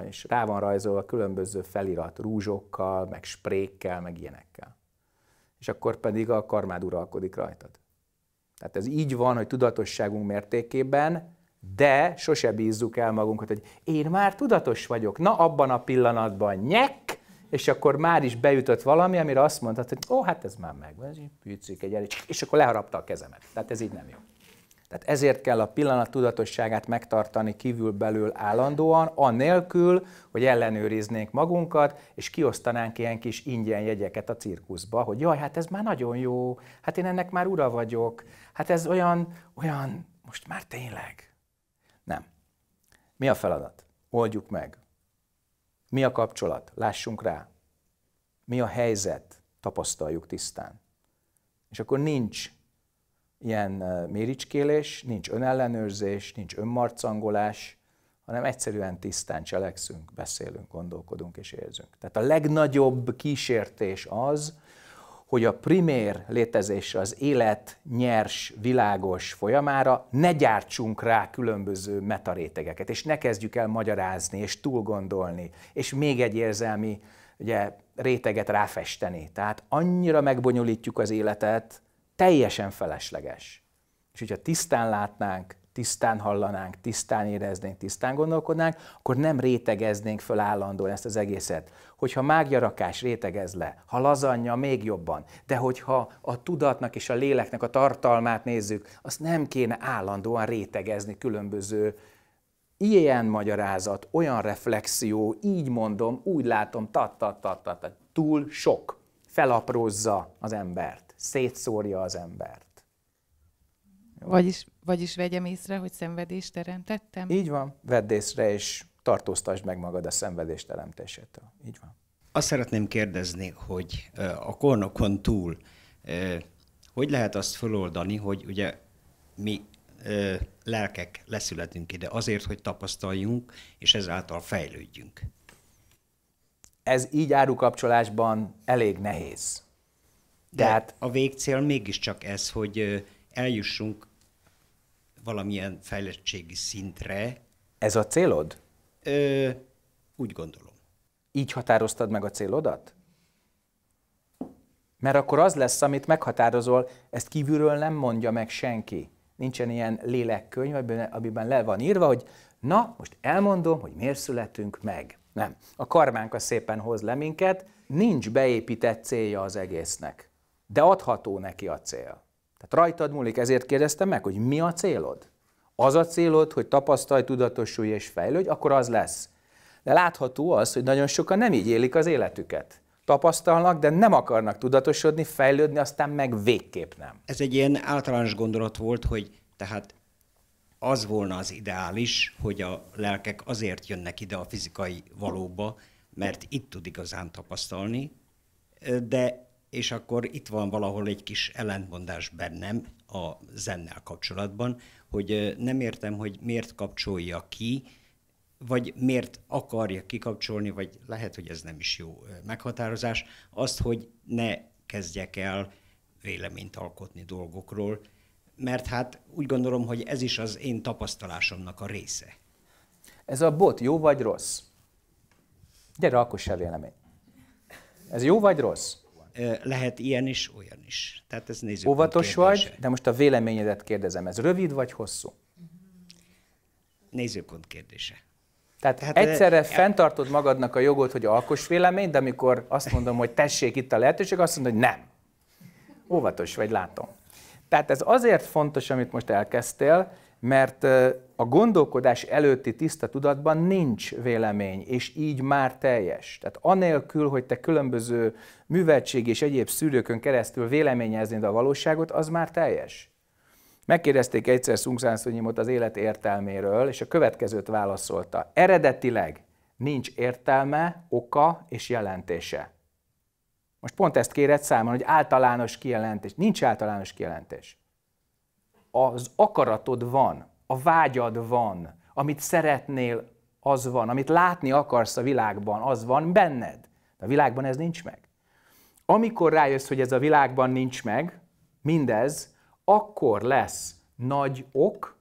A: és rá van rajzolva különböző felirat, rúzsokkal, meg sprékkel, meg ilyenekkel. És akkor pedig a karmád uralkodik rajtad. Tehát ez így van, hogy tudatosságunk mértékében, de sose bízzuk el magunkat, hogy én már tudatos vagyok. Na, abban a pillanatban nyek, és akkor már is beütött valami, amire azt mondta, hogy ó, oh, hát ez már megvan, ez pűcik egy elég, és akkor leharapta a kezemet. Tehát ez így nem jó. Tehát ezért kell a pillanat tudatosságát megtartani kívülbelül állandóan, anélkül, hogy ellenőriznénk magunkat, és kiosztanánk ilyen kis ingyen jegyeket a cirkuszba, hogy jaj, hát ez már nagyon jó, hát én ennek már ura vagyok, hát ez olyan, olyan, most már tényleg. Nem. Mi a feladat? Oldjuk meg. Mi a kapcsolat? Lássunk rá. Mi a helyzet? Tapasztaljuk tisztán. És akkor nincs ilyen méricskélés, nincs önellenőrzés, nincs önmarcangolás, hanem egyszerűen tisztán cselekszünk, beszélünk, gondolkodunk és érzünk. Tehát a legnagyobb kísértés az, hogy a primér létezés az élet nyers, világos folyamára ne gyártsunk rá különböző metarétegeket, és ne kezdjük el magyarázni, és túlgondolni, és még egy érzelmi ugye, réteget ráfesteni. Tehát annyira megbonyolítjuk az életet, teljesen felesleges. És hogyha tisztán látnánk, tisztán hallanánk, tisztán éreznénk, tisztán gondolkodnánk, akkor nem rétegeznénk föl állandóan ezt az egészet. Hogyha mágiarakás rétegez le, ha lazanya még jobban, de hogyha a tudatnak és a léleknek a tartalmát nézzük, azt nem kéne állandóan rétegezni különböző ilyen magyarázat, olyan reflexió, így mondom, úgy látom, tat, tat, tat, tat, tat. túl sok. Felaprózza az embert, szétszórja az embert. Jó? Vagyis
B: vagyis vegyem észre, hogy szenvedést
D: teremtettem?
B: Így van,
A: vedd észre és tartóztasd meg magad a szenvedés teremtésétől. Így van.
C: Azt szeretném kérdezni, hogy a kornokon túl hogy lehet azt föloldani, hogy ugye mi lelkek leszületünk ide azért, hogy tapasztaljunk, és ezáltal fejlődjünk. Ez így árukapcsolásban elég nehéz. De Tehát a végcél mégiscsak ez, hogy eljussunk valamilyen fejlettségi
A: szintre. Ez a célod? Ö, úgy gondolom. Így határoztad meg a célodat? Mert akkor az lesz, amit meghatározol, ezt kívülről nem mondja meg senki. Nincsen ilyen lélekkönyv, amiben le van írva, hogy na, most elmondom, hogy miért születünk meg. Nem. A karmánk a szépen hoz le minket, nincs beépített célja az egésznek, de adható neki a cél. Tehát rajtad múlik, ezért kérdeztem meg, hogy mi a célod? Az a célod, hogy tapasztalj, tudatosulj és fejlődj, akkor az lesz. De látható az, hogy nagyon sokan nem így élik az életüket. Tapasztalnak, de nem akarnak tudatosodni, fejlődni, aztán meg végképp nem. Ez egy ilyen általános gondolat volt, hogy tehát az volna az
C: ideális, hogy a lelkek azért jönnek ide a fizikai valóba, mert itt tud igazán tapasztalni, de és akkor itt van valahol egy kis ellentmondás bennem a zennel kapcsolatban, hogy nem értem, hogy miért kapcsolja ki, vagy miért akarja kikapcsolni, vagy lehet, hogy ez nem is jó meghatározás, azt, hogy ne kezdjek el véleményt alkotni dolgokról, mert hát úgy gondolom, hogy ez is az én tapasztalásomnak a része. Ez a bot jó vagy rossz? Gyere, alkoss el vélemény.
A: Ez jó vagy rossz? lehet ilyen is, olyan is. Tehát ez nézzük. Óvatos vagy, de most a véleményedet kérdezem, ez rövid vagy hosszú? Nézőpont kérdése. Tehát, Tehát egyszerre de... fenntartod magadnak a jogot, hogy alkos vélemény, de amikor azt mondom, hogy tessék itt a lehetőség, azt mondod, hogy nem. Óvatos vagy, látom. Tehát ez azért fontos, amit most elkezdtél, mert a gondolkodás előtti tiszta tudatban nincs vélemény, és így már teljes. Tehát anélkül, hogy te különböző műveltség és egyéb szűrőkön keresztül véleményeznéd a valóságot, az már teljes. Megkérdezték egyszer Szungszánszonyimot az élet értelméről, és a következőt válaszolta. Eredetileg nincs értelme, oka és jelentése. Most pont ezt kéred számon, hogy általános kijelentés. Nincs általános kijelentés az akaratod van, a vágyad van, amit szeretnél, az van, amit látni akarsz a világban, az van benned. De a világban ez nincs meg. Amikor rájössz, hogy ez a világban nincs meg, mindez, akkor lesz nagy ok,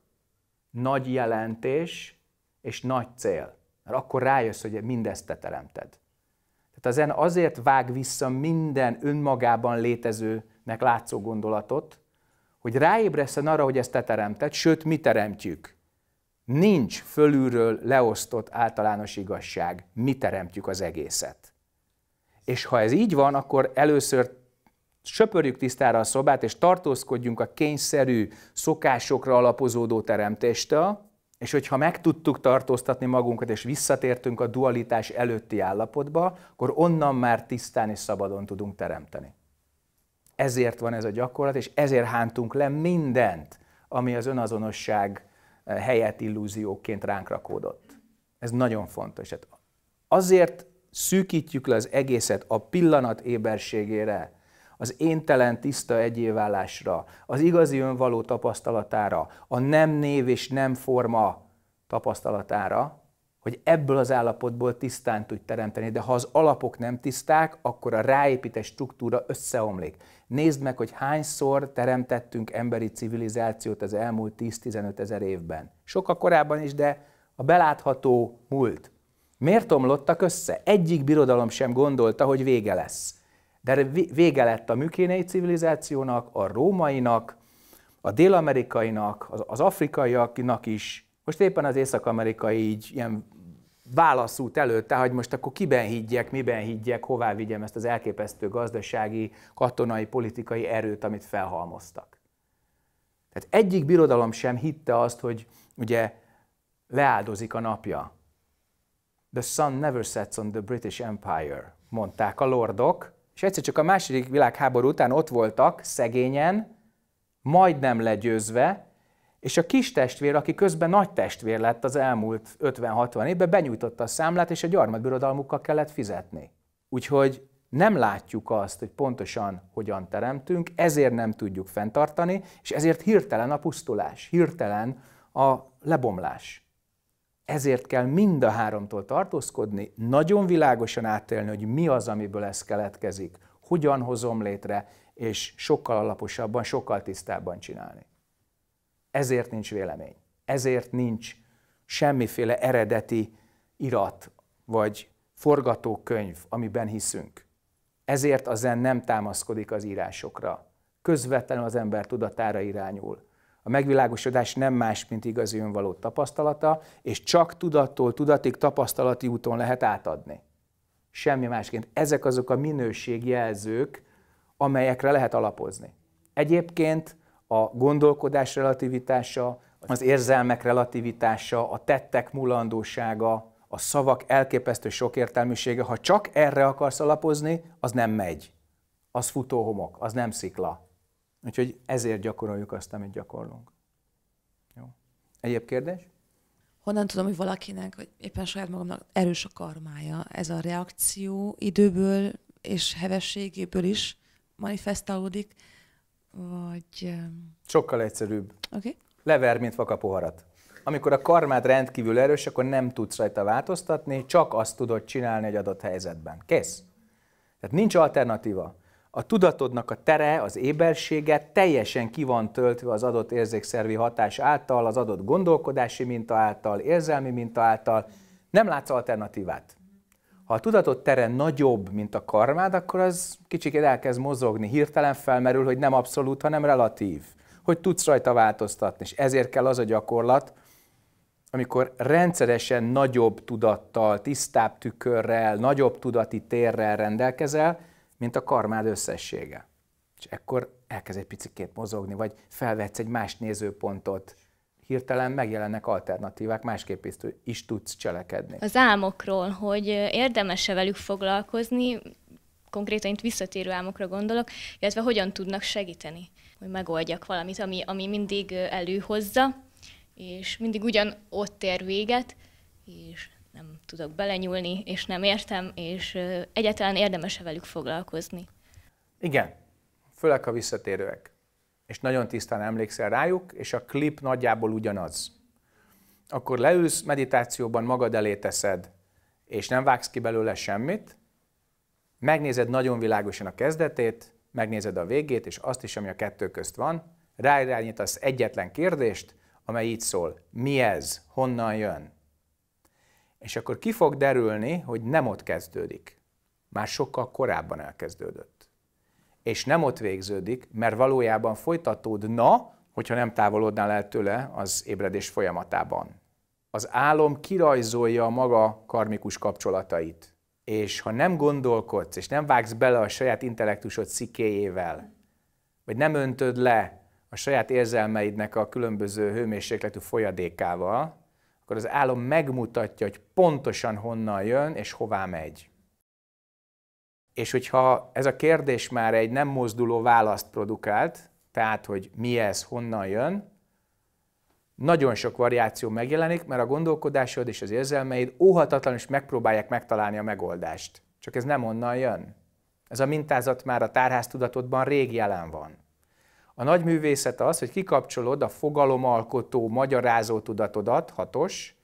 A: nagy jelentés és nagy cél. Mert akkor rájössz, hogy mindezt te teremted. Tehát az azért vág vissza minden önmagában létezőnek látszó gondolatot, hogy ráébreszen arra, hogy ezt te teremted, sőt, mi teremtjük. Nincs fölülről leosztott általános igazság. Mi teremtjük az egészet. És ha ez így van, akkor először söpörjük tisztára a szobát, és tartózkodjunk a kényszerű, szokásokra alapozódó teremtéstől, és hogyha meg tudtuk tartóztatni magunkat, és visszatértünk a dualitás előtti állapotba, akkor onnan már tisztán és szabadon tudunk teremteni. Ezért van ez a gyakorlat, és ezért hántunk le mindent, ami az önazonosság eh, helyett illúzióként ránk rakódott. Ez nagyon fontos. Hát azért szűkítjük le az egészet a pillanat éberségére, az éntelen tiszta egyévállásra, az igazi önvaló tapasztalatára, a nem név és nem forma tapasztalatára, hogy ebből az állapotból tisztán tudj teremteni, de ha az alapok nem tiszták, akkor a ráépített struktúra összeomlik. Nézd meg, hogy hányszor teremtettünk emberi civilizációt az elmúlt 10-15 ezer évben. Sokkal korábban is, de a belátható múlt. Miért omlottak össze? Egyik birodalom sem gondolta, hogy vége lesz. De vége lett a műkénei civilizációnak, a rómainak, a dél-amerikainak, az, az afrikaiaknak is, most éppen az észak-amerikai így ilyen válaszút előtte, hogy most akkor kiben higgyek, miben higgyek, hová vigyem ezt az elképesztő gazdasági, katonai, politikai erőt, amit felhalmoztak. Tehát egyik birodalom sem hitte azt, hogy ugye leáldozik a napja. The sun never sets on the British Empire, mondták a lordok, és egyszer csak a második világháború után ott voltak szegényen, majdnem legyőzve, és a kis testvér, aki közben nagy testvér lett az elmúlt 50-60 évben, benyújtotta a számlát, és a gyarmatbirodalmukkal kellett fizetni. Úgyhogy nem látjuk azt, hogy pontosan hogyan teremtünk, ezért nem tudjuk fenntartani, és ezért hirtelen a pusztulás, hirtelen a lebomlás. Ezért kell mind a háromtól tartózkodni, nagyon világosan átélni, hogy mi az, amiből ez keletkezik, hogyan hozom létre, és sokkal alaposabban, sokkal tisztábban csinálni. Ezért nincs vélemény. Ezért nincs semmiféle eredeti irat vagy forgatókönyv, amiben hiszünk. Ezért a zen nem támaszkodik az írásokra. Közvetlenül az ember tudatára irányul. A megvilágosodás nem más, mint igazi önvaló tapasztalata, és csak tudattól tudatig tapasztalati úton lehet átadni. Semmi másként. Ezek azok a minőségjelzők, amelyekre lehet alapozni. Egyébként a gondolkodás relativitása, az érzelmek relativitása, a tettek mulandósága, a szavak elképesztő sokértelműsége, ha csak erre akarsz alapozni, az nem megy. Az futóhomok, az nem szikla. Úgyhogy ezért gyakoroljuk azt, amit gyakorlunk. Jó. Egyéb kérdés?
D: Honnan tudom, hogy valakinek, vagy éppen saját magamnak erős a karmája? Ez a reakció időből és hevességéből is manifestálódik
A: vagy... Sokkal egyszerűbb. Oké. Okay. Lever, mint vakapoharat. Amikor a karmád rendkívül erős, akkor nem tudsz rajta változtatni, csak azt tudod csinálni egy adott helyzetben. Kész. Tehát nincs alternatíva. A tudatodnak a tere, az ébersége teljesen ki van töltve az adott érzékszervi hatás által, az adott gondolkodási minta által, érzelmi minta által. Nem látsz alternatívát. Ha a tudatod tere nagyobb, mint a karmád, akkor az kicsikét elkezd mozogni, hirtelen felmerül, hogy nem abszolút, hanem relatív, hogy tudsz rajta változtatni, és ezért kell az a gyakorlat, amikor rendszeresen nagyobb tudattal, tisztább tükörrel, nagyobb tudati térrel rendelkezel, mint a karmád összessége. És ekkor elkezd egy picit mozogni, vagy felvetsz egy más nézőpontot, hirtelen megjelennek alternatívák, másképp is tudsz cselekedni. Az
C: álmokról, hogy érdemes-e velük foglalkozni, konkrétan itt visszatérő álmokra gondolok, illetve hogyan tudnak segíteni, hogy megoldjak valamit, ami, ami mindig előhozza, és mindig ugyan ott ér véget, és nem tudok belenyúlni, és nem értem, és egyáltalán érdemes-e velük foglalkozni.
A: Igen, főleg a visszatérőek és nagyon tisztán emlékszel rájuk, és a klip nagyjából ugyanaz. Akkor leülsz, meditációban magad elé teszed, és nem vágsz ki belőle semmit, megnézed nagyon világosan a kezdetét, megnézed a végét, és azt is, ami a kettő közt van, ráirányítasz egyetlen kérdést, amely így szól, mi ez, honnan jön? És akkor ki fog derülni, hogy nem ott kezdődik. Már sokkal korábban elkezdődött és nem ott végződik, mert valójában folytatódna, hogyha nem távolodnál el tőle az ébredés folyamatában. Az álom kirajzolja a maga karmikus kapcsolatait, és ha nem gondolkodsz, és nem vágsz bele a saját intellektusod szikéjével, vagy nem öntöd le a saját érzelmeidnek a különböző hőmérsékletű folyadékával, akkor az álom megmutatja, hogy pontosan honnan jön és hová megy. És hogyha ez a kérdés már egy nem mozduló választ produkált, tehát hogy mi ez, honnan jön, nagyon sok variáció megjelenik, mert a gondolkodásod és az érzelmeid óhatatlanul is megpróbálják megtalálni a megoldást. Csak ez nem onnan jön. Ez a mintázat már a tárháztudatodban rég jelen van. A nagy művészet az, hogy kikapcsolod a fogalomalkotó, magyarázó tudatodat, hatos,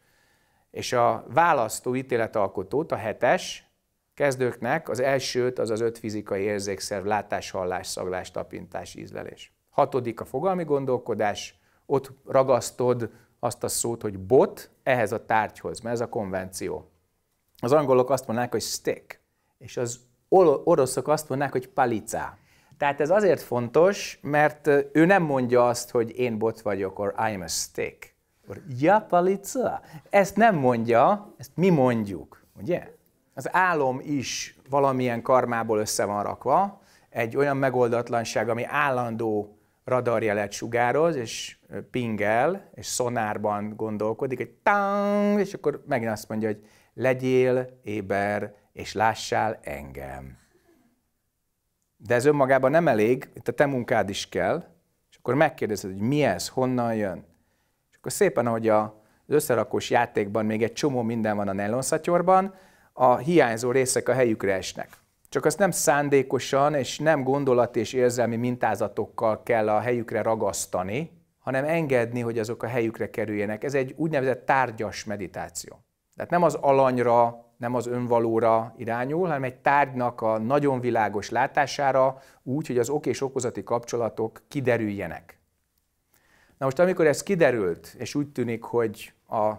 A: és a választó ítéletalkotót, a hetes, Kezdőknek az elsőt az az öt fizikai érzékszerv, látás, hallás, szaglás, tapintás, ízlelés. Hatodik a fogalmi gondolkodás, ott ragasztod azt a szót, hogy bot ehhez a tárgyhoz, mert ez a konvenció. Az angolok azt mondják, hogy stick, és az oroszok azt mondják, hogy palica. Tehát ez azért fontos, mert ő nem mondja azt, hogy én bot vagyok, or I'm a stick. Or, ja, palica. Ezt nem mondja, ezt mi mondjuk, ugye? az álom is valamilyen karmából össze van rakva, egy olyan megoldatlanság, ami állandó radarjelet sugároz, és pingel, és szonárban gondolkodik, egy tang, és akkor megint azt mondja, hogy legyél éber, és lássál engem. De ez önmagában nem elég, itt a te munkád is kell, és akkor megkérdezed, hogy mi ez, honnan jön. És akkor szépen, ahogy az összerakós játékban még egy csomó minden van a nylonszatyorban, a hiányzó részek a helyükre esnek. Csak azt nem szándékosan és nem gondolat és érzelmi mintázatokkal kell a helyükre ragasztani, hanem engedni, hogy azok a helyükre kerüljenek. Ez egy úgynevezett tárgyas meditáció. Tehát nem az alanyra, nem az önvalóra irányul, hanem egy tárgynak a nagyon világos látására, úgy, hogy az ok és okozati kapcsolatok kiderüljenek. Na most, amikor ez kiderült, és úgy tűnik, hogy a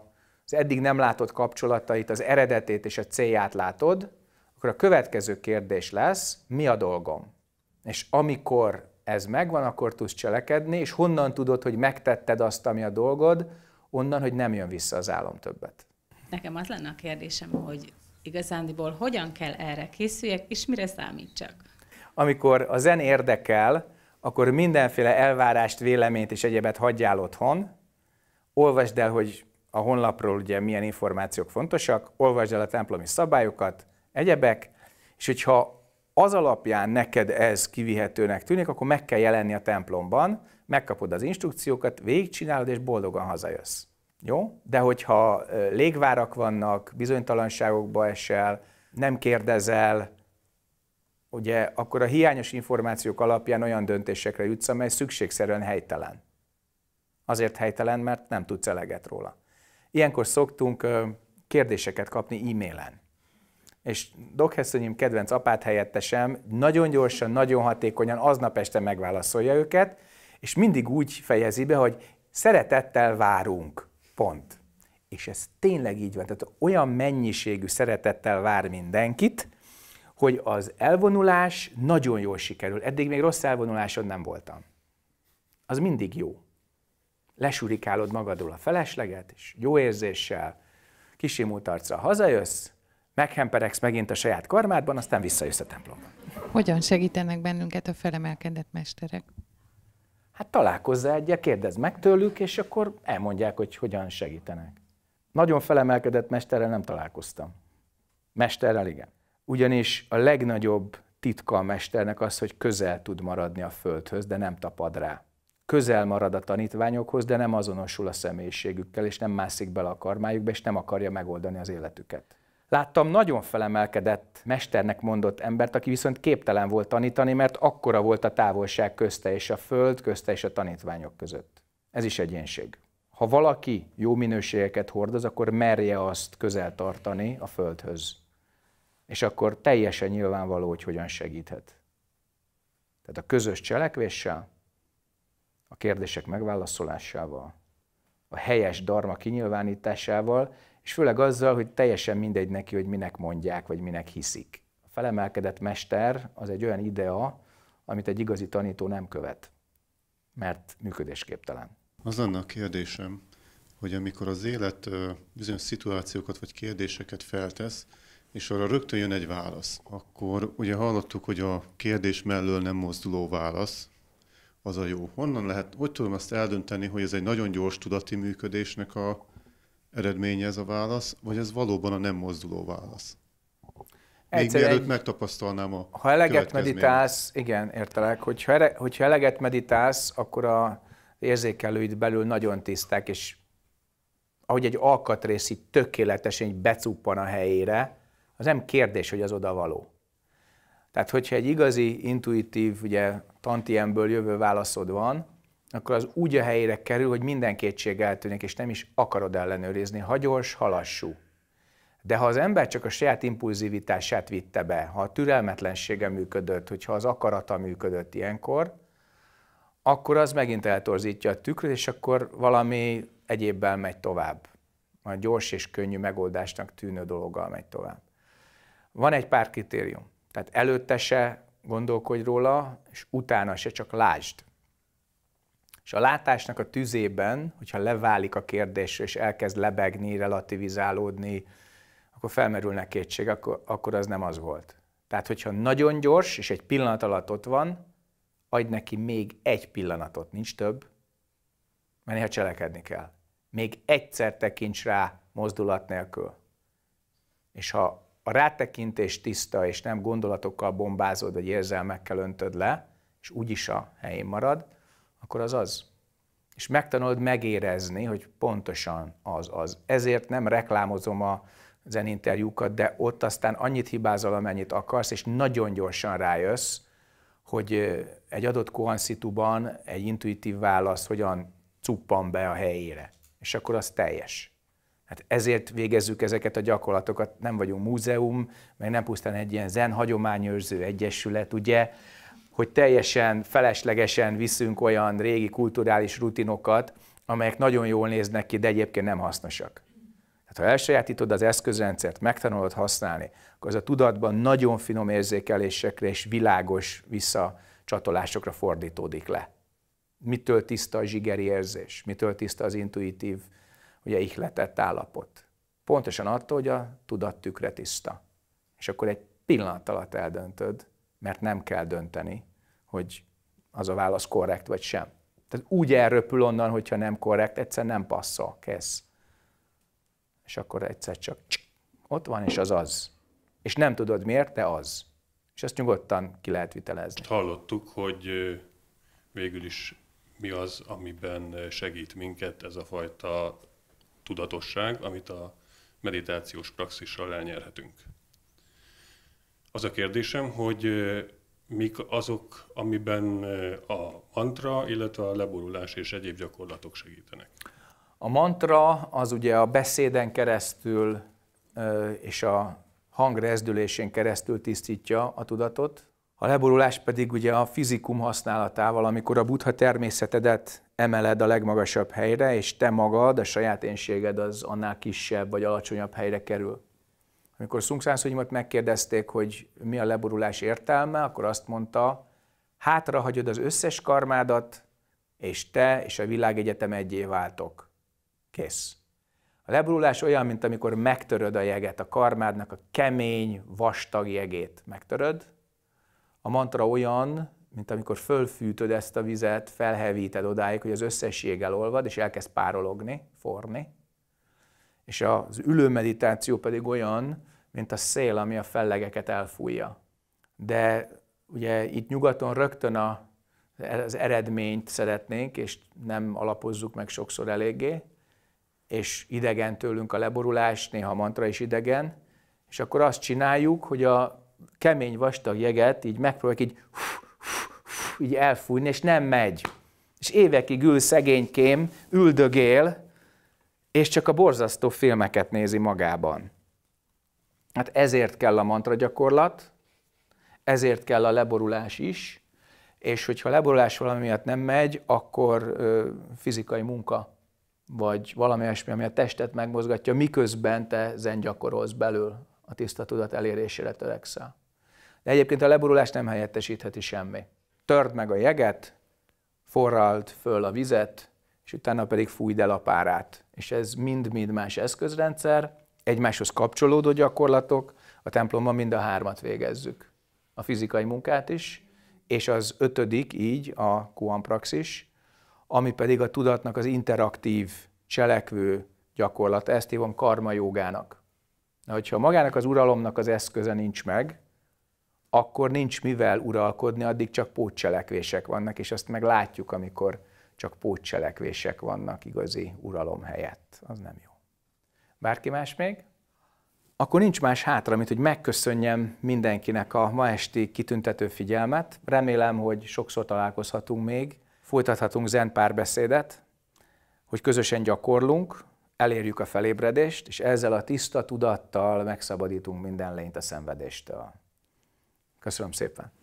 A: az eddig nem látott kapcsolatait, az eredetét és a célját látod, akkor a következő kérdés lesz, mi a dolgom? És amikor ez megvan, akkor tudsz cselekedni, és honnan tudod, hogy megtetted azt, ami a dolgod, onnan, hogy nem jön vissza az álom többet.
B: Nekem az lenne a kérdésem, hogy igazándiból hogyan kell erre készüljek, és mire számítsak?
A: Amikor a zen érdekel, akkor mindenféle elvárást, véleményt és egyebet hagyjál otthon, olvasd el, hogy a honlapról ugye milyen információk fontosak, olvasd el a templomi szabályokat, egyebek, és hogyha az alapján neked ez kivihetőnek tűnik, akkor meg kell jelenni a templomban, megkapod az instrukciókat, végigcsinálod, és boldogan hazajössz. Jó? De hogyha légvárak vannak, bizonytalanságokba esel, nem kérdezel, ugye akkor a hiányos információk alapján olyan döntésekre jutsz, amely szükségszerűen helytelen. Azért helytelen, mert nem tudsz eleget róla. Ilyenkor szoktunk kérdéseket kapni e-mailen. És dokhesszonyim, kedvenc apát helyettesem nagyon gyorsan, nagyon hatékonyan aznap este megválaszolja őket, és mindig úgy fejezi be, hogy szeretettel várunk. Pont. És ez tényleg így van. Tehát olyan mennyiségű szeretettel vár mindenkit, hogy az elvonulás nagyon jól sikerül. Eddig még rossz elvonuláson nem voltam. Az mindig jó lesurikálod magadról a felesleget, és jó érzéssel, kisimult arccal hazajössz, meghemperegsz megint a saját karmádban, aztán visszajössz a templomba.
B: Hogyan segítenek bennünket a felemelkedett mesterek?
A: Hát találkozz egyet, kérdezz meg tőlük, és akkor elmondják, hogy hogyan segítenek. Nagyon felemelkedett mesterrel nem találkoztam. Mesterrel igen. Ugyanis a legnagyobb titka a mesternek az, hogy közel tud maradni a földhöz, de nem tapad rá közel marad a tanítványokhoz, de nem azonosul a személyiségükkel, és nem mászik bele a karmájukba, és nem akarja megoldani az életüket. Láttam nagyon felemelkedett, mesternek mondott embert, aki viszont képtelen volt tanítani, mert akkora volt a távolság közte és a föld, közte és a tanítványok között. Ez is egyénség. Ha valaki jó minőségeket hordoz, akkor merje azt közel tartani a földhöz. És akkor teljesen nyilvánvaló, hogy hogyan segíthet. Tehát a közös cselekvéssel, a kérdések megválaszolásával, a helyes darma kinyilvánításával, és főleg azzal, hogy teljesen mindegy neki, hogy minek mondják, vagy minek hiszik. A felemelkedett mester az egy olyan idea, amit egy igazi tanító nem követ, mert működésképtelen.
D: Az lenne a kérdésem, hogy amikor az élet bizonyos szituációkat vagy kérdéseket feltesz, és arra rögtön jön egy válasz, akkor ugye hallottuk, hogy a kérdés mellől nem mozduló válasz, az a jó. Honnan lehet, hogy tudom azt eldönteni, hogy ez egy nagyon gyors tudati működésnek a eredménye ez a válasz, vagy ez valóban a nem mozduló válasz?
A: Még Egyszerűen mielőtt egy,
D: megtapasztalnám a Ha eleget meditálsz,
A: igen, értelek, hogyha, ere, hogyha eleget meditálsz, akkor a érzékelőid belül nagyon tiszták, és ahogy egy alkatrész itt tökéletesen becuppan a helyére, az nem kérdés, hogy az oda való. Tehát, hogyha egy igazi, intuitív, ugye tantiemből jövő válaszod van, akkor az úgy a helyére kerül, hogy minden kétség eltűnik, és nem is akarod ellenőrizni, ha gyors, ha lassú. De ha az ember csak a saját impulzivitását vitte be, ha a türelmetlensége működött, hogyha az akarata működött ilyenkor, akkor az megint eltorzítja a tükröt, és akkor valami egyébben megy tovább. A gyors és könnyű megoldásnak tűnő dologgal megy tovább. Van egy pár kritérium. Tehát előtte se gondolkodj róla, és utána se, csak lásd. És a látásnak a tüzében, hogyha leválik a kérdés, és elkezd lebegni, relativizálódni, akkor felmerülnek kétség, akkor, akkor az nem az volt. Tehát, hogyha nagyon gyors, és egy pillanat alatt ott van, adj neki még egy pillanatot, nincs több, mert néha cselekedni kell. Még egyszer tekints rá mozdulat nélkül. És ha a rátekintés tiszta, és nem gondolatokkal bombázod, vagy érzelmekkel öntöd le, és úgyis a helyén marad, akkor az az. És megtanulod megérezni, hogy pontosan az az. Ezért nem reklámozom a zeninterjúkat, de ott aztán annyit hibázol, amennyit akarsz, és nagyon gyorsan rájössz, hogy egy adott koanszituban egy intuitív válasz hogyan cuppan be a helyére. És akkor az teljes. Hát ezért végezzük ezeket a gyakorlatokat, nem vagyunk múzeum, meg nem pusztán egy ilyen zen hagyományőrző egyesület, ugye, hogy teljesen feleslegesen viszünk olyan régi kulturális rutinokat, amelyek nagyon jól néznek ki, de egyébként nem hasznosak. Tehát ha elsajátítod az eszközrendszert, megtanulod használni, akkor az a tudatban nagyon finom érzékelésekre és világos visszacsatolásokra fordítódik le. Mitől tiszta a zsigeri érzés, mitől tiszta az intuitív ugye ihletett állapot. Pontosan attól, hogy a tudat tükre tiszta. És akkor egy pillanat alatt eldöntöd, mert nem kell dönteni, hogy az a válasz korrekt vagy sem. Tehát úgy elröpül onnan, hogyha nem korrekt, egyszer nem passzol, kész. És akkor egyszer csak csk, ott van, és az az. És nem tudod miért, de az. És ezt nyugodtan ki lehet vitelezni. Most hallottuk,
D: hogy végül is mi az, amiben segít minket ez a fajta tudatosság, amit a meditációs praxissal elnyerhetünk. Az a
A: kérdésem, hogy mik azok, amiben a mantra, illetve a leborulás és egyéb gyakorlatok segítenek? A mantra az ugye a beszéden keresztül és a hangrezdülésén keresztül tisztítja a tudatot, a leborulás pedig ugye a fizikum használatával, amikor a buddha természetedet emeled a legmagasabb helyre, és te magad, a saját énséged az annál kisebb vagy alacsonyabb helyre kerül. Amikor Szungszánszonyimat megkérdezték, hogy mi a leborulás értelme, akkor azt mondta, hátrahagyod az összes karmádat, és te és a világegyetem egyé váltok. Kész. A leborulás olyan, mint amikor megtöröd a jeget, a karmádnak a kemény, vastag jegét. Megtöröd, a mantra olyan, mint amikor fölfűtöd ezt a vizet, felhevíted odáig, hogy az összesség elolvad, és elkezd párologni, forni. És az ülő meditáció pedig olyan, mint a szél, ami a fellegeket elfújja. De ugye itt nyugaton rögtön a, az eredményt szeretnénk, és nem alapozzuk meg sokszor eléggé, és idegen tőlünk a leborulás, néha a mantra is idegen, és akkor azt csináljuk, hogy a kemény vastag jeget így megpróbálják így, így elfújni, és nem megy. És évekig ül szegénykém, üldögél, és csak a borzasztó filmeket nézi magában. Hát ezért kell a mantra gyakorlat, ezért kell a leborulás is, és hogyha a leborulás valami miatt nem megy, akkor ö, fizikai munka, vagy valami olyasmi, ami a testet megmozgatja, miközben te zen gyakorolsz belül a tiszta tudat elérésére törekszel. De egyébként a leborulás nem helyettesítheti semmi. Törd meg a jeget, forrald föl a vizet, és utána pedig fújd el a párát. És ez mind-mind más eszközrendszer, egymáshoz kapcsolódó gyakorlatok, a templomban mind a hármat végezzük. A fizikai munkát is, és az ötödik így a kuanpraxis, ami pedig a tudatnak az interaktív, cselekvő gyakorlat. Ezt hívom karma jogának. Na, hogyha magának az uralomnak az eszköze nincs meg, akkor nincs mivel uralkodni, addig csak pótcselekvések vannak, és azt meg látjuk, amikor csak pótcselekvések vannak igazi uralom helyett. Az nem jó. Bárki más még? Akkor nincs más hátra, mint hogy megköszönjem mindenkinek a ma esti kitüntető figyelmet. Remélem, hogy sokszor találkozhatunk még, folytathatunk zen párbeszédet, hogy közösen gyakorlunk, elérjük a felébredést, és ezzel a tiszta tudattal megszabadítunk minden lényt a szenvedéstől. Köszönöm szépen!